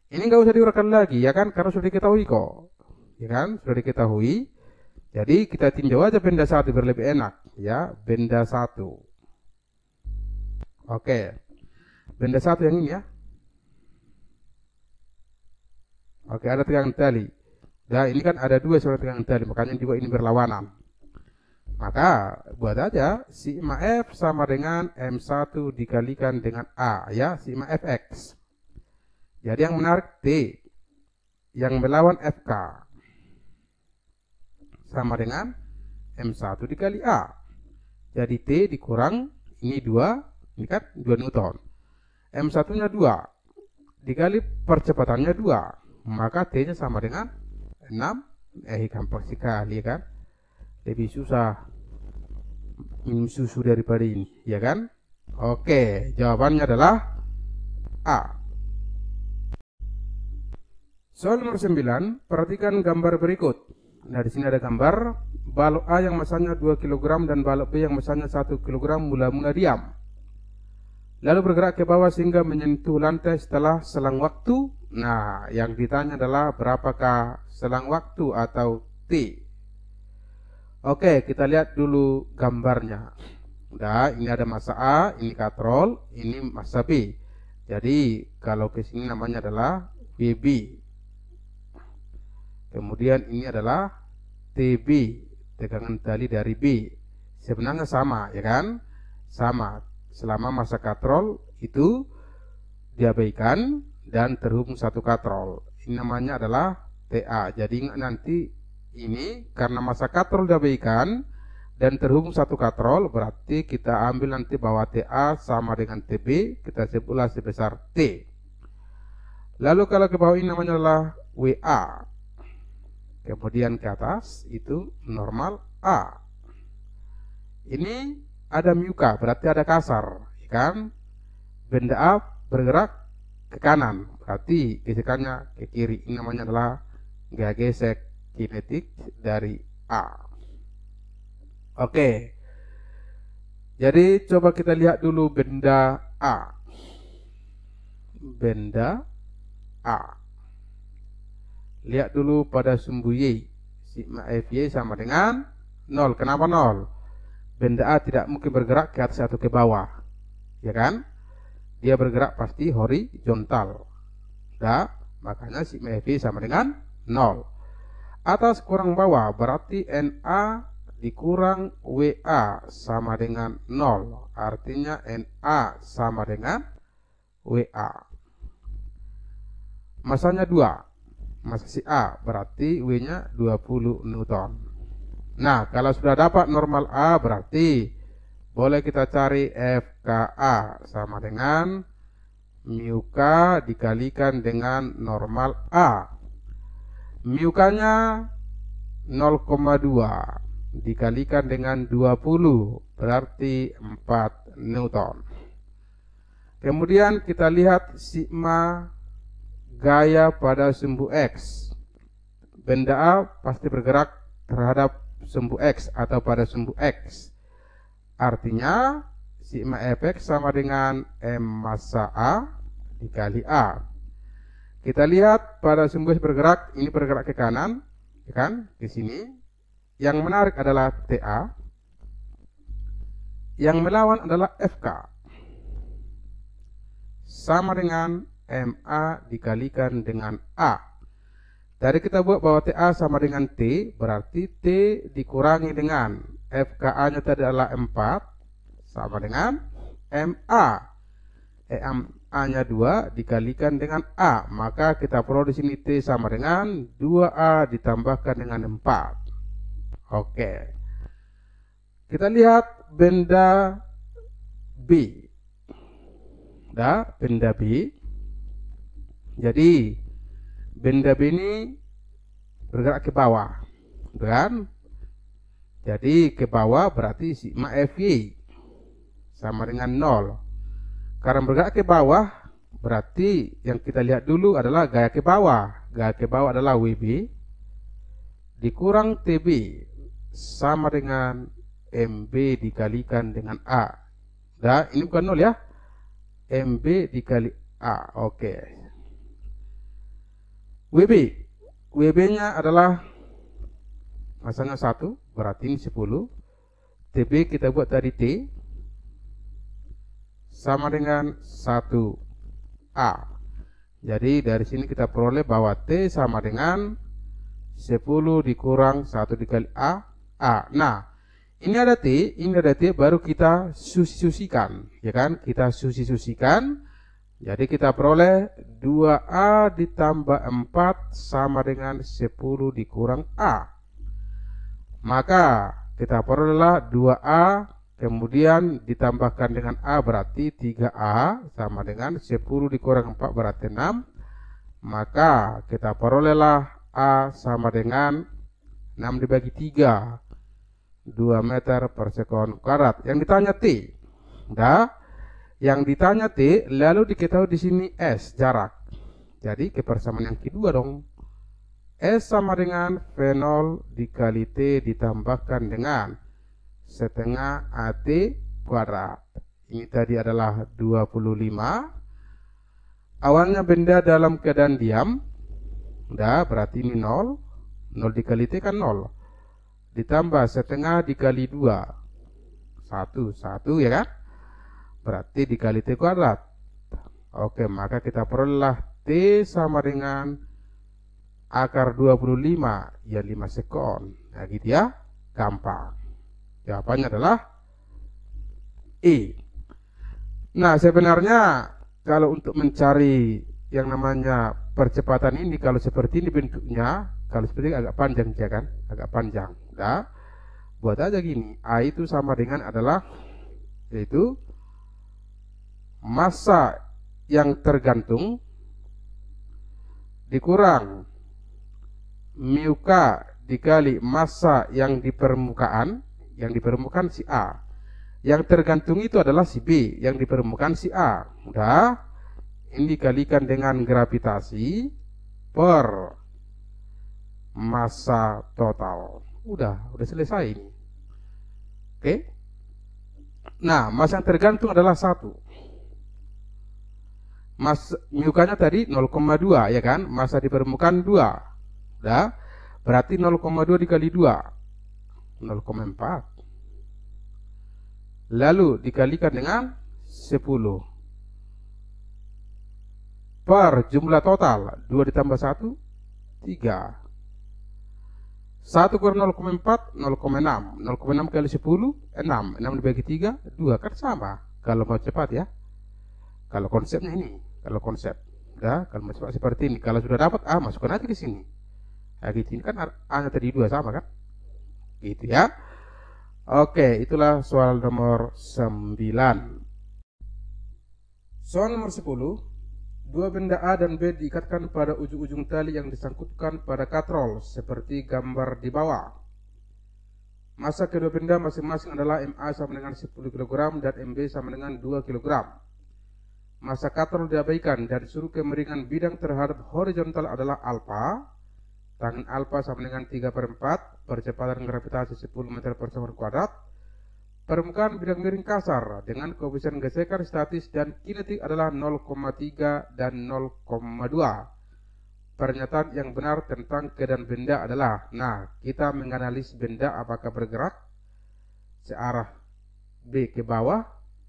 Ini nggak usah diuraikan lagi ya kan karena sudah diketahui kok. Ya kan? Sudah diketahui. Jadi kita tinjau aja benda satu biar lebih enak ya, benda satu. Oke. Benda satu yang ini ya. Oke, ada tegangan tali. Nah, ini kan ada dua surat tegangan tali, makanya juga ini berlawanan. Maka buat aja sigma F sama dengan M1 dikalikan dengan A ya, sigma Fx. Jadi yang menarik T yang melawan FK sama dengan M1 dikali A. Jadi T dikurang ini 2, ini kan 2 Newton. M1-nya 2 dikali percepatannya 2, maka T-nya sama dengan 6. Eh, gampang sekali ya kan. Lebih susah minum susu daripada ini, ya kan? Oke, jawabannya adalah A. Soal nomor 9, perhatikan gambar berikut. Nah, di sini ada gambar balok A yang masanya 2 kg dan balok B yang masanya 1 kg mula-mula diam. Lalu bergerak ke bawah sehingga menyentuh lantai setelah selang waktu. Nah, yang ditanya adalah berapakah selang waktu atau T. Oke, kita lihat dulu gambarnya. Nah, ini ada masa A, ini katrol, ini masa B. Jadi, kalau ke sini namanya adalah BB. Kemudian ini adalah TB, tegangan tali dari B. Sebenarnya sama, ya kan? Sama. Selama masa katrol itu diabaikan dan terhubung satu katrol. Ini namanya adalah TA. Jadi nanti ini karena masa katrol diabaikan dan terhubung satu katrol berarti kita ambil nanti bahwa TA sama dengan TB kita sebutlah sebesar T. Lalu kalau ke bawah ini namanya adalah WA Kemudian ke atas itu normal A. Ini ada muka, berarti ada kasar, ya kan? Benda A bergerak ke kanan, berarti gesekannya ke kiri. Ini namanya adalah gaya gesek kinetik dari A. Oke. Jadi coba kita lihat dulu benda A. Benda A. Lihat dulu pada sumbu Y. Sigma FY sama dengan 0. Kenapa 0? Benda A tidak mungkin bergerak ke atas atau ke bawah. Ya kan? Dia bergerak pasti horizontal. Nah, makanya sigma FY sama dengan 0. Atas kurang bawah berarti NA dikurang WA sama dengan 0. Artinya NA sama dengan WA. Masanya 2 masa si A berarti W-nya 20 Newton. Nah, kalau sudah dapat normal A berarti boleh kita cari FKA sama dengan mu K dikalikan dengan normal A. Mu K-nya 0,2 dikalikan dengan 20 berarti 4 Newton. Kemudian kita lihat sigma gaya pada sumbu X. Benda A pasti bergerak terhadap sumbu X atau pada sumbu X. Artinya, sigma efek sama dengan M massa A dikali A. Kita lihat pada sumbu X bergerak, ini bergerak ke kanan, ya kan, di sini. Yang menarik adalah TA. Yang melawan adalah FK. Sama dengan MA dikalikan dengan A. Dari kita buat bahwa TA sama dengan T, berarti T dikurangi dengan FKA-nya tadi adalah 4, sama dengan MA. EMA-nya eh, 2 dikalikan dengan A, maka kita perlu di sini T sama dengan 2A ditambahkan dengan 4. Oke. Kita lihat benda B. Da, benda B jadi benda ini bergerak ke bawah, kan? Jadi ke bawah berarti sigma FY sama dengan 0. Karena bergerak ke bawah berarti yang kita lihat dulu adalah gaya ke bawah. Gaya ke bawah adalah WB dikurang TB sama dengan MB dikalikan dengan A. Nah, ini bukan 0 ya. MB dikali A. Oke. Okay. WB. WB-nya adalah masanya 1, berarti 10. TB kita buat dari T sama dengan 1A. Jadi dari sini kita peroleh bahwa T sama dengan 10 dikurang 1 dikali A, A. Nah, ini ada T, ini ada T, baru kita susi-susikan, ya kan? Kita susi-susikan, jadi kita peroleh 2A ditambah 4 sama dengan 10 dikurang A. Maka kita perolehlah 2A kemudian ditambahkan dengan A berarti 3A sama dengan 10 dikurang 4 berarti 6. Maka kita perolehlah A sama dengan 6 dibagi 3. 2 meter per sekon karat. Yang ditanya T. Dah. Yang ditanya T, lalu diketahui di sini S, jarak. Jadi kepersamaan yang kedua dong. S sama dengan v0 dikali T ditambahkan dengan setengah AT kuadrat. Ini tadi adalah 25. Awalnya benda dalam keadaan diam. Udah, berarti ini 0. 0 dikali T kan 0. Ditambah setengah dikali 2. 1, 1 ya kan? berarti dikali T kuadrat oke maka kita perolehlah T sama dengan akar 25 ya 5 sekon nah gitu ya gampang jawabannya adalah I e. nah sebenarnya kalau untuk mencari yang namanya percepatan ini kalau seperti ini bentuknya kalau seperti ini agak panjang ya kan agak panjang nah buat aja gini A itu sama dengan adalah yaitu masa yang tergantung dikurang mu k dikali masa yang di permukaan yang di permukaan si A yang tergantung itu adalah si B yang di permukaan si A udah ini dikalikan dengan gravitasi per masa total udah udah selesai ini oke nah masa yang tergantung adalah satu mas mukanya tadi 0,2 ya kan masa di permukaan 2 dah berarti 0,2 dikali 2 0,4 lalu dikalikan dengan 10 per jumlah total 2 ditambah 1 3 1 kurang 0,4, 0,6. 0,6 kali 10, 6. 6 dibagi 3, 2. Kan sama. Kalau mau cepat ya. Kalau konsepnya ini kalau konsep ya kalau masuk seperti ini kalau sudah dapat ah, masukkan aja ke sini ya gitu ini kan A nya ah, tadi dua sama kan gitu ya oke itulah soal nomor 9 soal nomor 10 dua benda A dan B diikatkan pada ujung-ujung tali yang disangkutkan pada katrol seperti gambar di bawah masa kedua benda masing-masing adalah MA sama dengan 10 kg dan MB sama dengan 2 kg masa katrol diabaikan dan suruh kemeringan bidang terhadap horizontal adalah alfa. Tangan alfa sama dengan 3 per 4, percepatan gravitasi 10 meter per sekon kuadrat. Permukaan bidang miring kasar dengan koefisien gesekan statis dan kinetik adalah 0,3 dan 0,2. Pernyataan yang benar tentang keadaan benda adalah, nah kita menganalisis benda apakah bergerak searah B ke bawah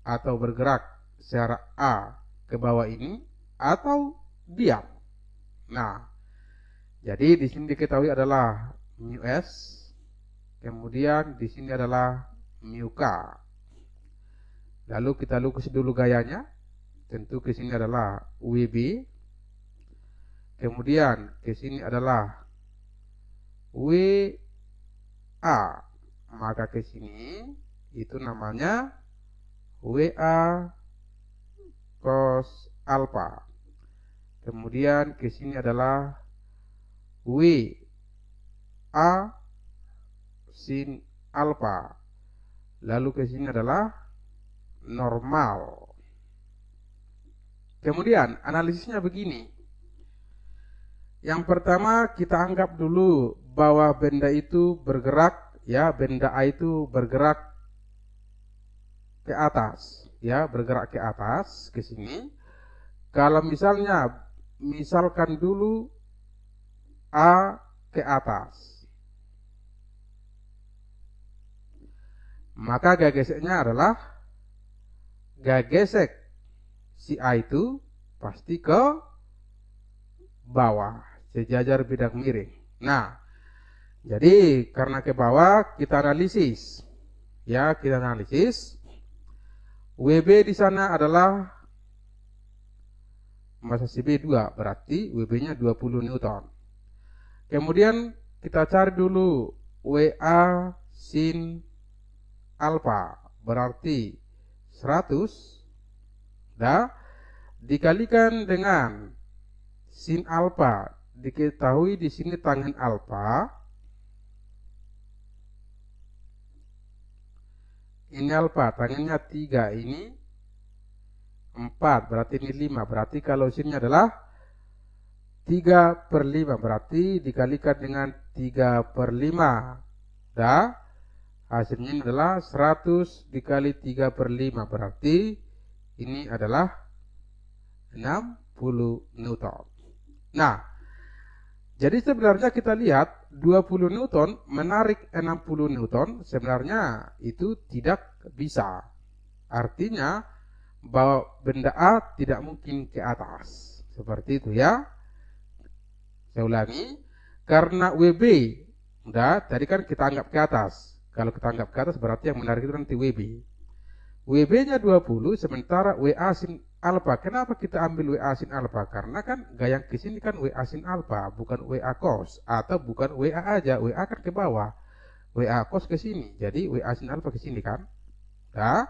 atau bergerak secara A ke bawah ini atau diam. Nah, jadi di sini diketahui adalah mu S, kemudian di sini adalah mu K. Lalu kita lukis dulu gayanya. Tentu ke sini adalah WB. Kemudian ke sini adalah WA. Maka ke sini itu namanya WA cos alpha. Kemudian ke sini adalah W A sin alpha. Lalu ke sini adalah normal. Kemudian analisisnya begini. Yang pertama kita anggap dulu bahwa benda itu bergerak ya, benda A itu bergerak ke atas ya bergerak ke atas ke sini. Hmm. Kalau misalnya misalkan dulu A ke atas. Maka gageseknya adalah gagesek si A itu pasti ke bawah, sejajar bidang miring. Nah, jadi karena ke bawah kita analisis. Ya, kita analisis WB di sana adalah masa CB 2, berarti WB-nya 20 Newton. Kemudian kita cari dulu WA sin alfa, berarti 100 dah dikalikan dengan sin alfa. Diketahui di sini tangan alfa ini alfa tangannya tiga ini empat berarti ini lima berarti kalau sinnya adalah tiga per lima berarti dikalikan dengan tiga per lima dah hasilnya ini adalah 100 dikali tiga per lima berarti ini adalah 60 newton nah jadi sebenarnya kita lihat 20 Newton menarik 60 Newton sebenarnya itu tidak bisa. Artinya bahwa benda A tidak mungkin ke atas. Seperti itu ya. Saya ulangi, karena WB udah tadi kan kita anggap ke atas. Kalau kita anggap ke atas berarti yang menarik itu nanti WB. WB-nya 20 sementara WA alfa. Kenapa kita ambil WA sin alfa? Karena kan gayang yang sini kan WA sin alfa, bukan WA cos atau bukan WA aja. WA kan ke bawah. WA cos ke sini. Jadi WA sin alfa ke sini kan? Ya.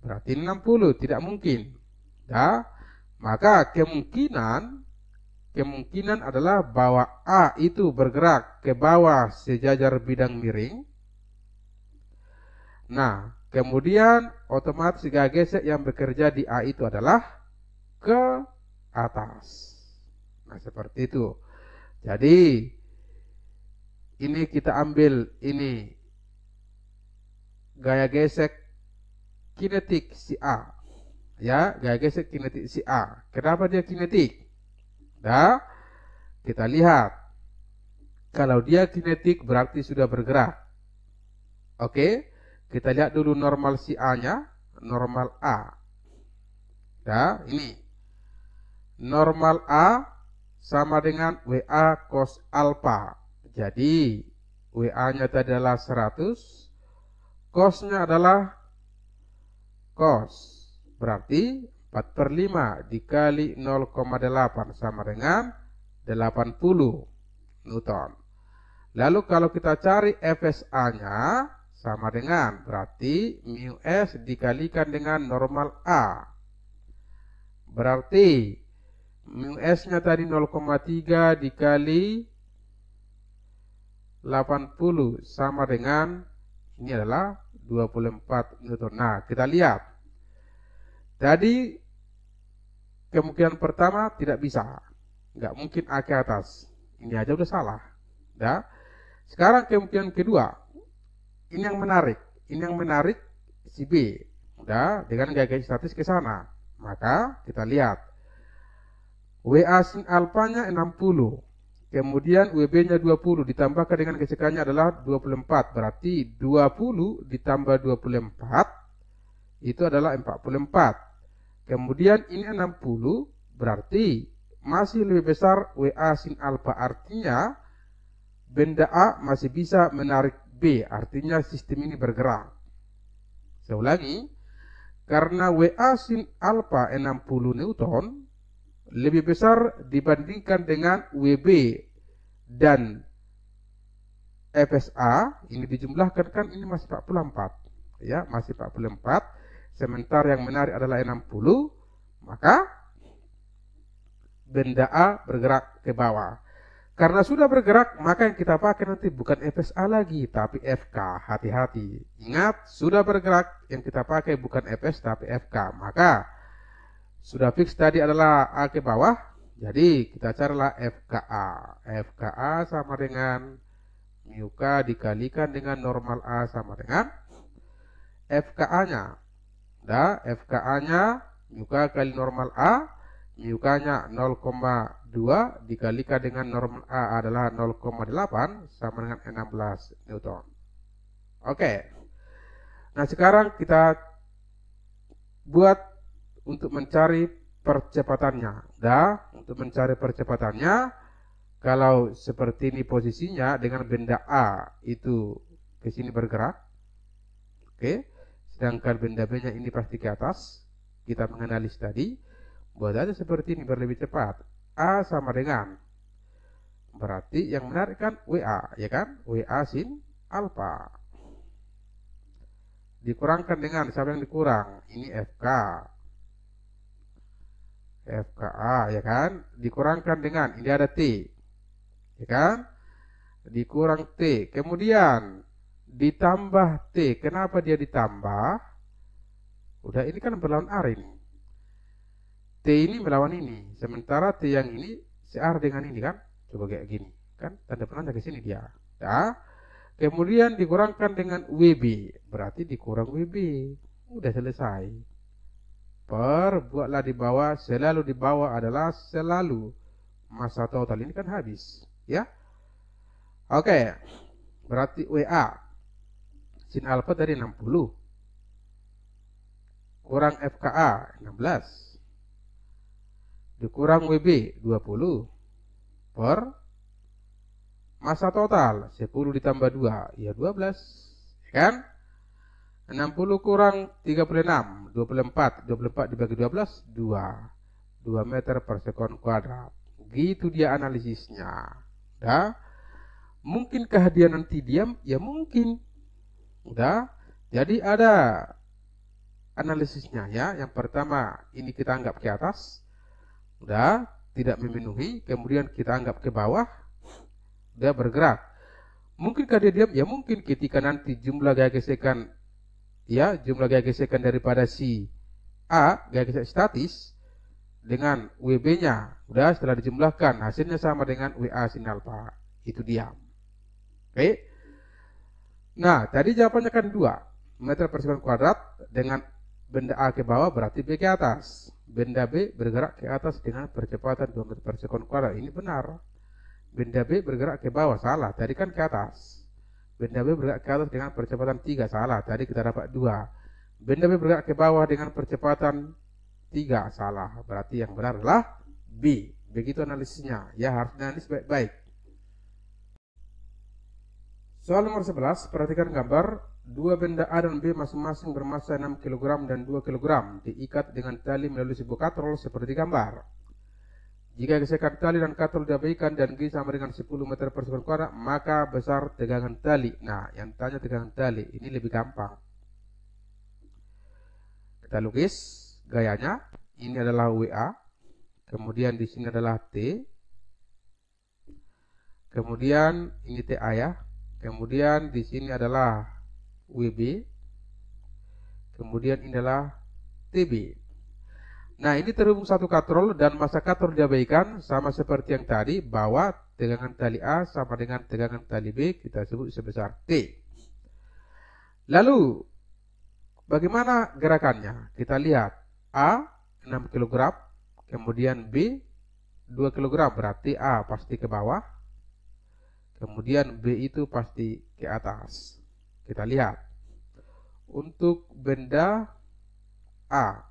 Berarti 60 tidak mungkin. Ya. Maka kemungkinan kemungkinan adalah bahwa A itu bergerak ke bawah sejajar bidang miring. Nah, Kemudian otomatis gaya gesek yang bekerja di A itu adalah ke atas. Nah, seperti itu. Jadi ini kita ambil ini gaya gesek kinetik si A. Ya, gaya gesek kinetik si A. Kenapa dia kinetik? Nah, kita lihat. Kalau dia kinetik berarti sudah bergerak. Oke. Okay? Kita lihat dulu normal si A-nya, normal A. Ya, ini. Normal A sama dengan WA cos alpha. Jadi, WA-nya tadi adalah 100, cos-nya adalah cos. Berarti 4 per 5 dikali 0,8 sama dengan 80 Newton. Lalu kalau kita cari FSA-nya, sama dengan berarti mu s dikalikan dengan normal a. Berarti mu s-nya tadi 0,3 dikali 80 sama dengan ini adalah 24 Newton. Nah, kita lihat. Tadi kemungkinan pertama tidak bisa. Nggak mungkin A ke atas. Ini aja udah salah. Ya. Sekarang kemungkinan kedua ini yang hmm. menarik ini yang hmm. menarik si B ya dengan gaya statis ke sana maka kita lihat WA sin alfanya 60 kemudian WB nya 20 ditambahkan dengan gesekannya adalah 24 berarti 20 ditambah 24 itu adalah 44 kemudian ini 60 berarti masih lebih besar WA sin alfa artinya benda A masih bisa menarik B, artinya sistem ini bergerak. Saya ulangi, karena WA sin alfa 60 newton lebih besar dibandingkan dengan WB dan FSA ini dijumlahkan kan ini masih 44 ya masih 44 sementara yang menarik adalah 60 maka benda A bergerak ke bawah karena sudah bergerak, maka yang kita pakai nanti bukan FSA lagi, tapi FK. Hati-hati. Ingat, sudah bergerak, yang kita pakai bukan FS, tapi FK. Maka, sudah fix tadi adalah A ke bawah, jadi kita carilah FKA. FKA sama dengan mu K dikalikan dengan normal A sama dengan FKA-nya. Nah, FKA-nya mu K kali normal A IUK-nya 0,2 dikalikan dengan normal A adalah 0,8 sama dengan 16 Newton. Oke. Nah, sekarang kita buat untuk mencari percepatannya. Dah, untuk mencari percepatannya kalau seperti ini posisinya dengan benda A itu ke sini bergerak. Oke. Sedangkan benda B-nya ini pasti ke atas. Kita menganalisis tadi Buat aja seperti ini biar lebih cepat. A sama dengan. Berarti yang menarik kan WA, ya kan? WA sin alfa. Dikurangkan dengan, siapa yang dikurang? Ini FK. FKA, ya kan? Dikurangkan dengan, ini ada T. Ya kan? Dikurang T. Kemudian, ditambah T. Kenapa dia ditambah? Udah, ini kan berlawan R T ini hmm. melawan ini. Sementara T yang ini searah dengan ini kan. Coba kayak gini. Kan tanda penanda ke sini dia. Ya. Kemudian dikurangkan dengan WB. Berarti dikurang WB. Udah selesai. Perbuatlah di bawah. Selalu di bawah adalah selalu. Masa total ini kan habis. Ya. Oke. Okay. Berarti WA. Sin alpha dari 60. Kurang FKA 16 dikurang WB 20 per masa total 10 ditambah 2 ya 12 ya kan 60 kurang 36 24 24 dibagi 12 2 2 meter per sekon kuadrat gitu dia analisisnya dah mungkin kehadiran nanti diam ya mungkin dah jadi ada analisisnya ya yang pertama ini kita anggap ke atas Udah, tidak memenuhi, hmm. kemudian kita anggap ke bawah, dia bergerak. mungkin dia diam? Ya mungkin ketika nanti jumlah gaya gesekan, ya jumlah gaya gesekan daripada si A, gaya gesek statis, dengan WB-nya, udah setelah dijumlahkan, hasilnya sama dengan WA sin alpha Itu diam. Oke? Nah, tadi jawabannya kan dua. Meter persegi kuadrat dengan benda A ke bawah berarti B ke atas. Benda B bergerak ke atas dengan percepatan 2 meter per sekon kuadrat. Ini benar. Benda B bergerak ke bawah. Salah. Tadi kan ke atas. Benda B bergerak ke atas dengan percepatan 3. Salah. Tadi kita dapat 2. Benda B bergerak ke bawah dengan percepatan 3. Salah. Berarti yang benar adalah B. Begitu analisisnya. Ya harus analis baik-baik. Soal nomor 11, perhatikan gambar Dua benda a dan B masing-masing bermassa 6 kg dan 2 kg diikat dengan tali melalui sebuah katrol seperti gambar. Jika gesekan tali dan katrol diabaikan dan G sama dengan 10 meter sekolah kuadrat, maka besar tegangan tali. Nah, yang tanya tegangan tali, ini lebih gampang. Kita lukis gayanya. Ini adalah WA. Kemudian di sini adalah T. Kemudian ini TA ya. Kemudian di sini adalah WB. Kemudian inilah TB. Nah, ini terhubung satu katrol dan masa katrol diabaikan sama seperti yang tadi bahwa tegangan tali A sama dengan tegangan tali B kita sebut sebesar T. Lalu bagaimana gerakannya? Kita lihat A 6 kg, kemudian B 2 kg berarti A pasti ke bawah. Kemudian B itu pasti ke atas. Kita lihat. Untuk benda A.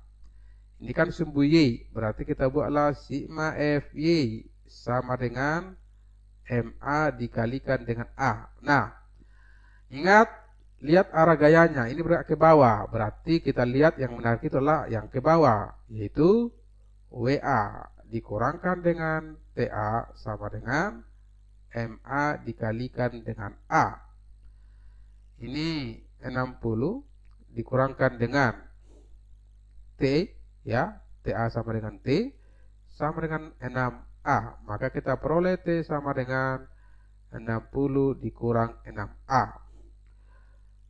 Ini kan sumbu Y. Berarti kita buatlah sigma FY sama dengan MA dikalikan dengan A. Nah, ingat lihat arah gayanya. Ini bergerak ke bawah. Berarti kita lihat yang menarik itu adalah yang ke bawah. Yaitu WA dikurangkan dengan TA sama dengan MA dikalikan dengan A. Ini 60 hmm. dikurangkan dengan T ya, TA sama dengan T sama dengan 6A. Maka kita peroleh T sama dengan 60 dikurang 6A.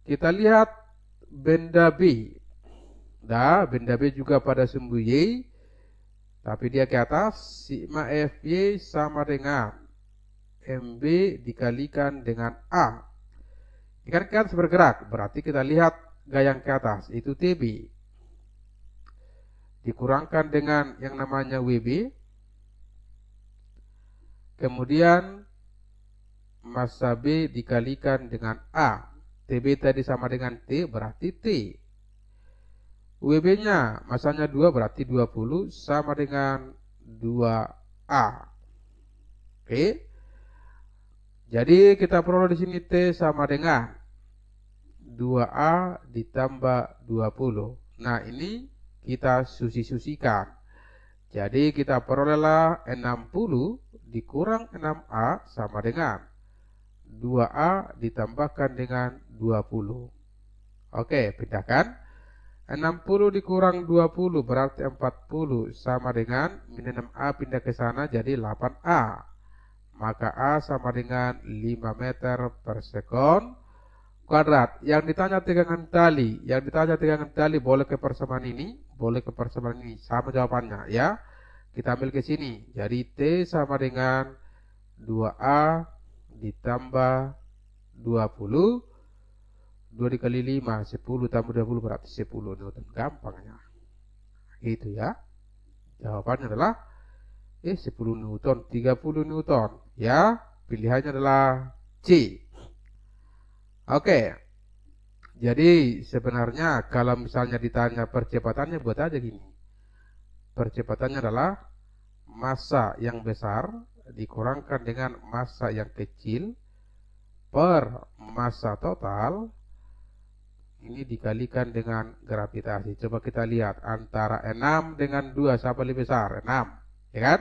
Kita lihat benda B. Nah, benda B juga pada sumbu Y. Tapi dia ke atas, sigma FY sama dengan MB dikalikan dengan A ikan ke bergerak, berarti kita lihat gaya yang ke atas, itu TB. Dikurangkan dengan yang namanya WB. Kemudian massa B dikalikan dengan A. TB tadi sama dengan T, berarti T. WB-nya masanya 2 berarti 20 sama dengan 2A. Oke. Okay. Jadi kita peroleh di sini T sama dengan 2A ditambah 20. Nah ini kita susi-susikan. Jadi kita perolehlah 60 dikurang 6A sama dengan 2A ditambahkan dengan 20. Oke, pindahkan. 60 dikurang 20 berarti 40 sama dengan 6A pindah ke sana jadi 8A maka A sama dengan 5 meter per sekon kuadrat. Yang ditanya tegangan tali, yang ditanya tegangan tali boleh ke persamaan ini, boleh ke persamaan ini, sama jawabannya ya. Kita ambil ke sini, jadi T sama dengan 2A ditambah 20, 2 dikali 5, 10 tambah 20 berarti 10 Newton, nah, gampangnya. Gitu ya. Jawabannya adalah eh 10 Newton, 30 Newton. Ya, pilihannya adalah C. Oke. Jadi sebenarnya kalau misalnya ditanya percepatannya buat aja gini. Percepatannya adalah massa yang besar dikurangkan dengan massa yang kecil per massa total ini dikalikan dengan gravitasi. Coba kita lihat antara 6 dengan 2 siapa lebih besar? 6, ya kan?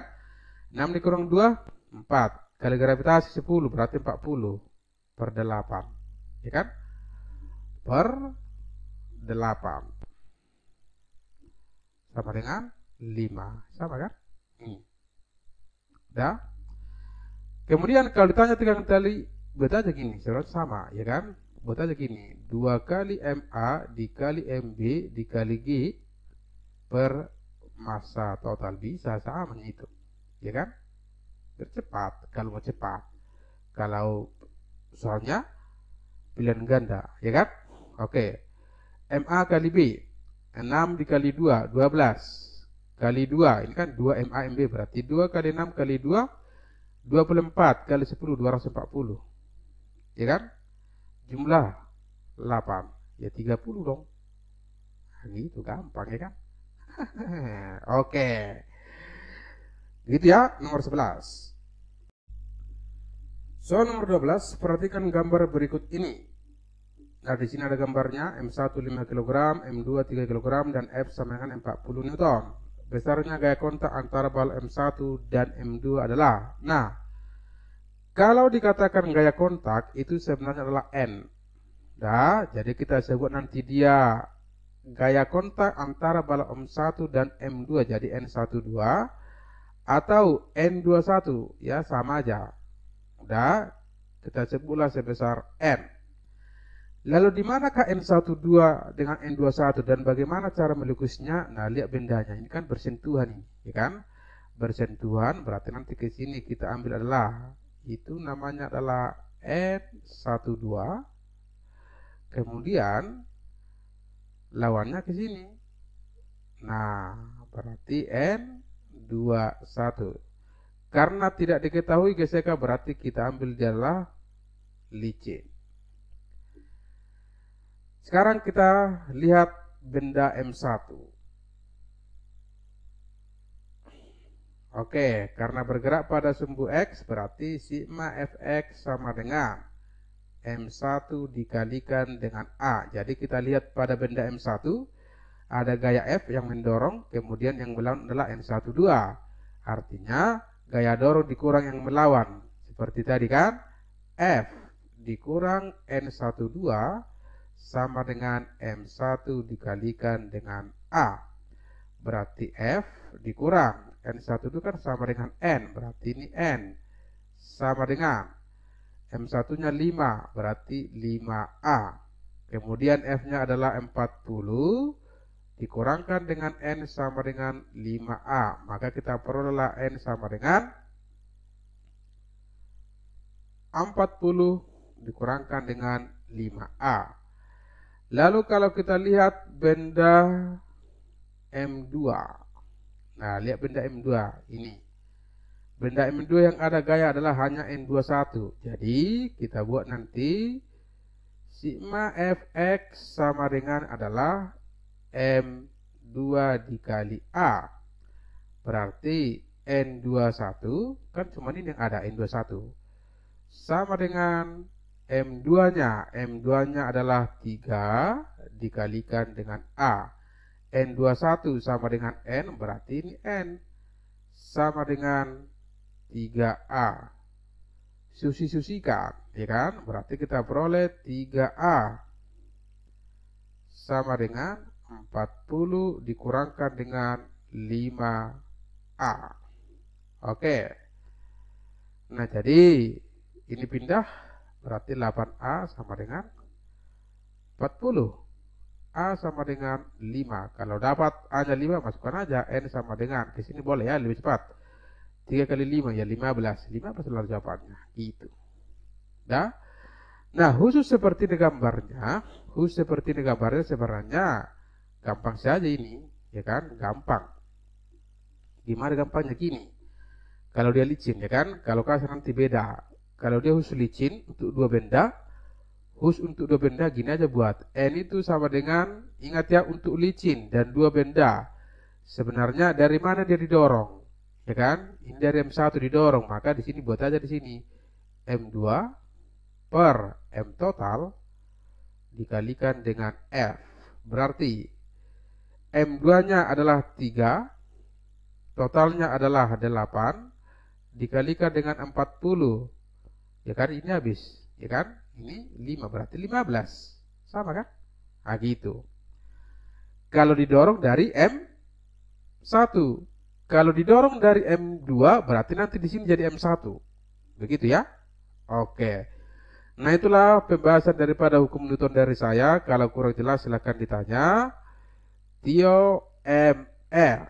6 dikurang 2 4. Kali gravitasi 10 berarti 40 per 8. Ya kan? Per 8. Sama dengan 5. Sama kan? Hmm. Kemudian kalau ditanya tiga kali buat aja gini, serot sama, ya kan? Buat aja gini, 2 kali MA dikali MB dikali G per masa total bisa sama itu. Ya kan? tercepat kalau mau cepat kalau soalnya pilihan ganda ya kan oke okay. MA kali B 6 dikali 2 12 kali 2 ini kan 2 MA MB berarti 2 kali 6 kali 2 24 kali 10 240 ya kan jumlah 8 ya 30 dong nah, gitu gampang ya kan oke okay. Gitu ya, nomor 11. Soal nomor 12, perhatikan gambar berikut ini. Nah, di sini ada gambarnya M1 5 kg, M2 3 kg, dan F sama dengan 40 Newton. Besarnya gaya kontak antara bal M1 dan M2 adalah. Nah, kalau dikatakan gaya kontak itu sebenarnya adalah N. Nah, jadi kita sebut nanti dia gaya kontak antara bal M1 dan M2 jadi N12 atau N21 ya sama aja. Nah, kita sebutlah sebesar N. Lalu di manakah N12 dengan N21 dan bagaimana cara melukisnya? Nah, lihat bendanya. Ini kan bersentuhan ini, ya kan? Bersentuhan berarti nanti ke sini kita ambil adalah itu namanya adalah N12. Kemudian lawannya ke sini. Nah, berarti N21. Karena tidak diketahui gesekan berarti kita ambil jalan licin. Sekarang kita lihat benda M1. Oke, karena bergerak pada sumbu X berarti sigma Fx sama dengan M1 dikalikan dengan A. Jadi kita lihat pada benda M1 ada gaya F yang mendorong, kemudian yang melawan adalah M12. Artinya Gaya dorong dikurang yang melawan. Seperti tadi kan? F dikurang N12 sama dengan M1 dikalikan dengan A. Berarti F dikurang. n 12 kan sama dengan N. Berarti ini N. Sama dengan. M1-nya 5. Berarti 5A. Kemudian F-nya adalah 40 dikurangkan dengan N sama dengan 5A. Maka kita perolehlah N sama dengan 40 dikurangkan dengan 5A. Lalu kalau kita lihat benda M2. Nah, lihat benda M2 ini. Benda M2 yang ada gaya adalah hanya N21. Jadi, kita buat nanti sigma fx sama dengan adalah M2 dikali A. Berarti N21 kan cuma ini yang ada N21. Sama dengan M2-nya. M2-nya adalah 3 dikalikan dengan A. N21 sama dengan N berarti ini N sama dengan 3A. Susi-susikan, ya kan? Berarti kita peroleh 3A sama dengan 40 dikurangkan dengan 5A. Oke. Nah, jadi ini pindah berarti 8A sama dengan 40. A sama dengan 5. Kalau dapat a 5, masukkan aja N sama dengan. Di sini boleh ya, lebih cepat. 3 kali 5 ya 15. 15 adalah jawabannya. Gitu. Dah. Nah, khusus seperti di gambarnya, khusus seperti di gambarnya sebenarnya gampang saja ini ya kan gampang gimana gampangnya gini kalau dia licin ya kan kalau kasar nanti beda kalau dia khusus licin untuk dua benda khusus untuk dua benda gini aja buat n itu sama dengan ingat ya untuk licin dan dua benda sebenarnya dari mana dia didorong ya kan ini dari M1 didorong maka di sini buat aja di sini M2 per M total dikalikan dengan F berarti M2-nya adalah 3, totalnya adalah 8, dikalikan dengan 40. Ya kan ini habis, ya kan? Ini 5 berarti 15. Sama kan? Nah, gitu. Kalau didorong dari M1. Kalau didorong dari M2 berarti nanti di sini jadi M1. Begitu ya? Oke. Nah, itulah pembahasan daripada hukum Newton dari saya. Kalau kurang jelas silahkan ditanya. M MR. Eh, eh.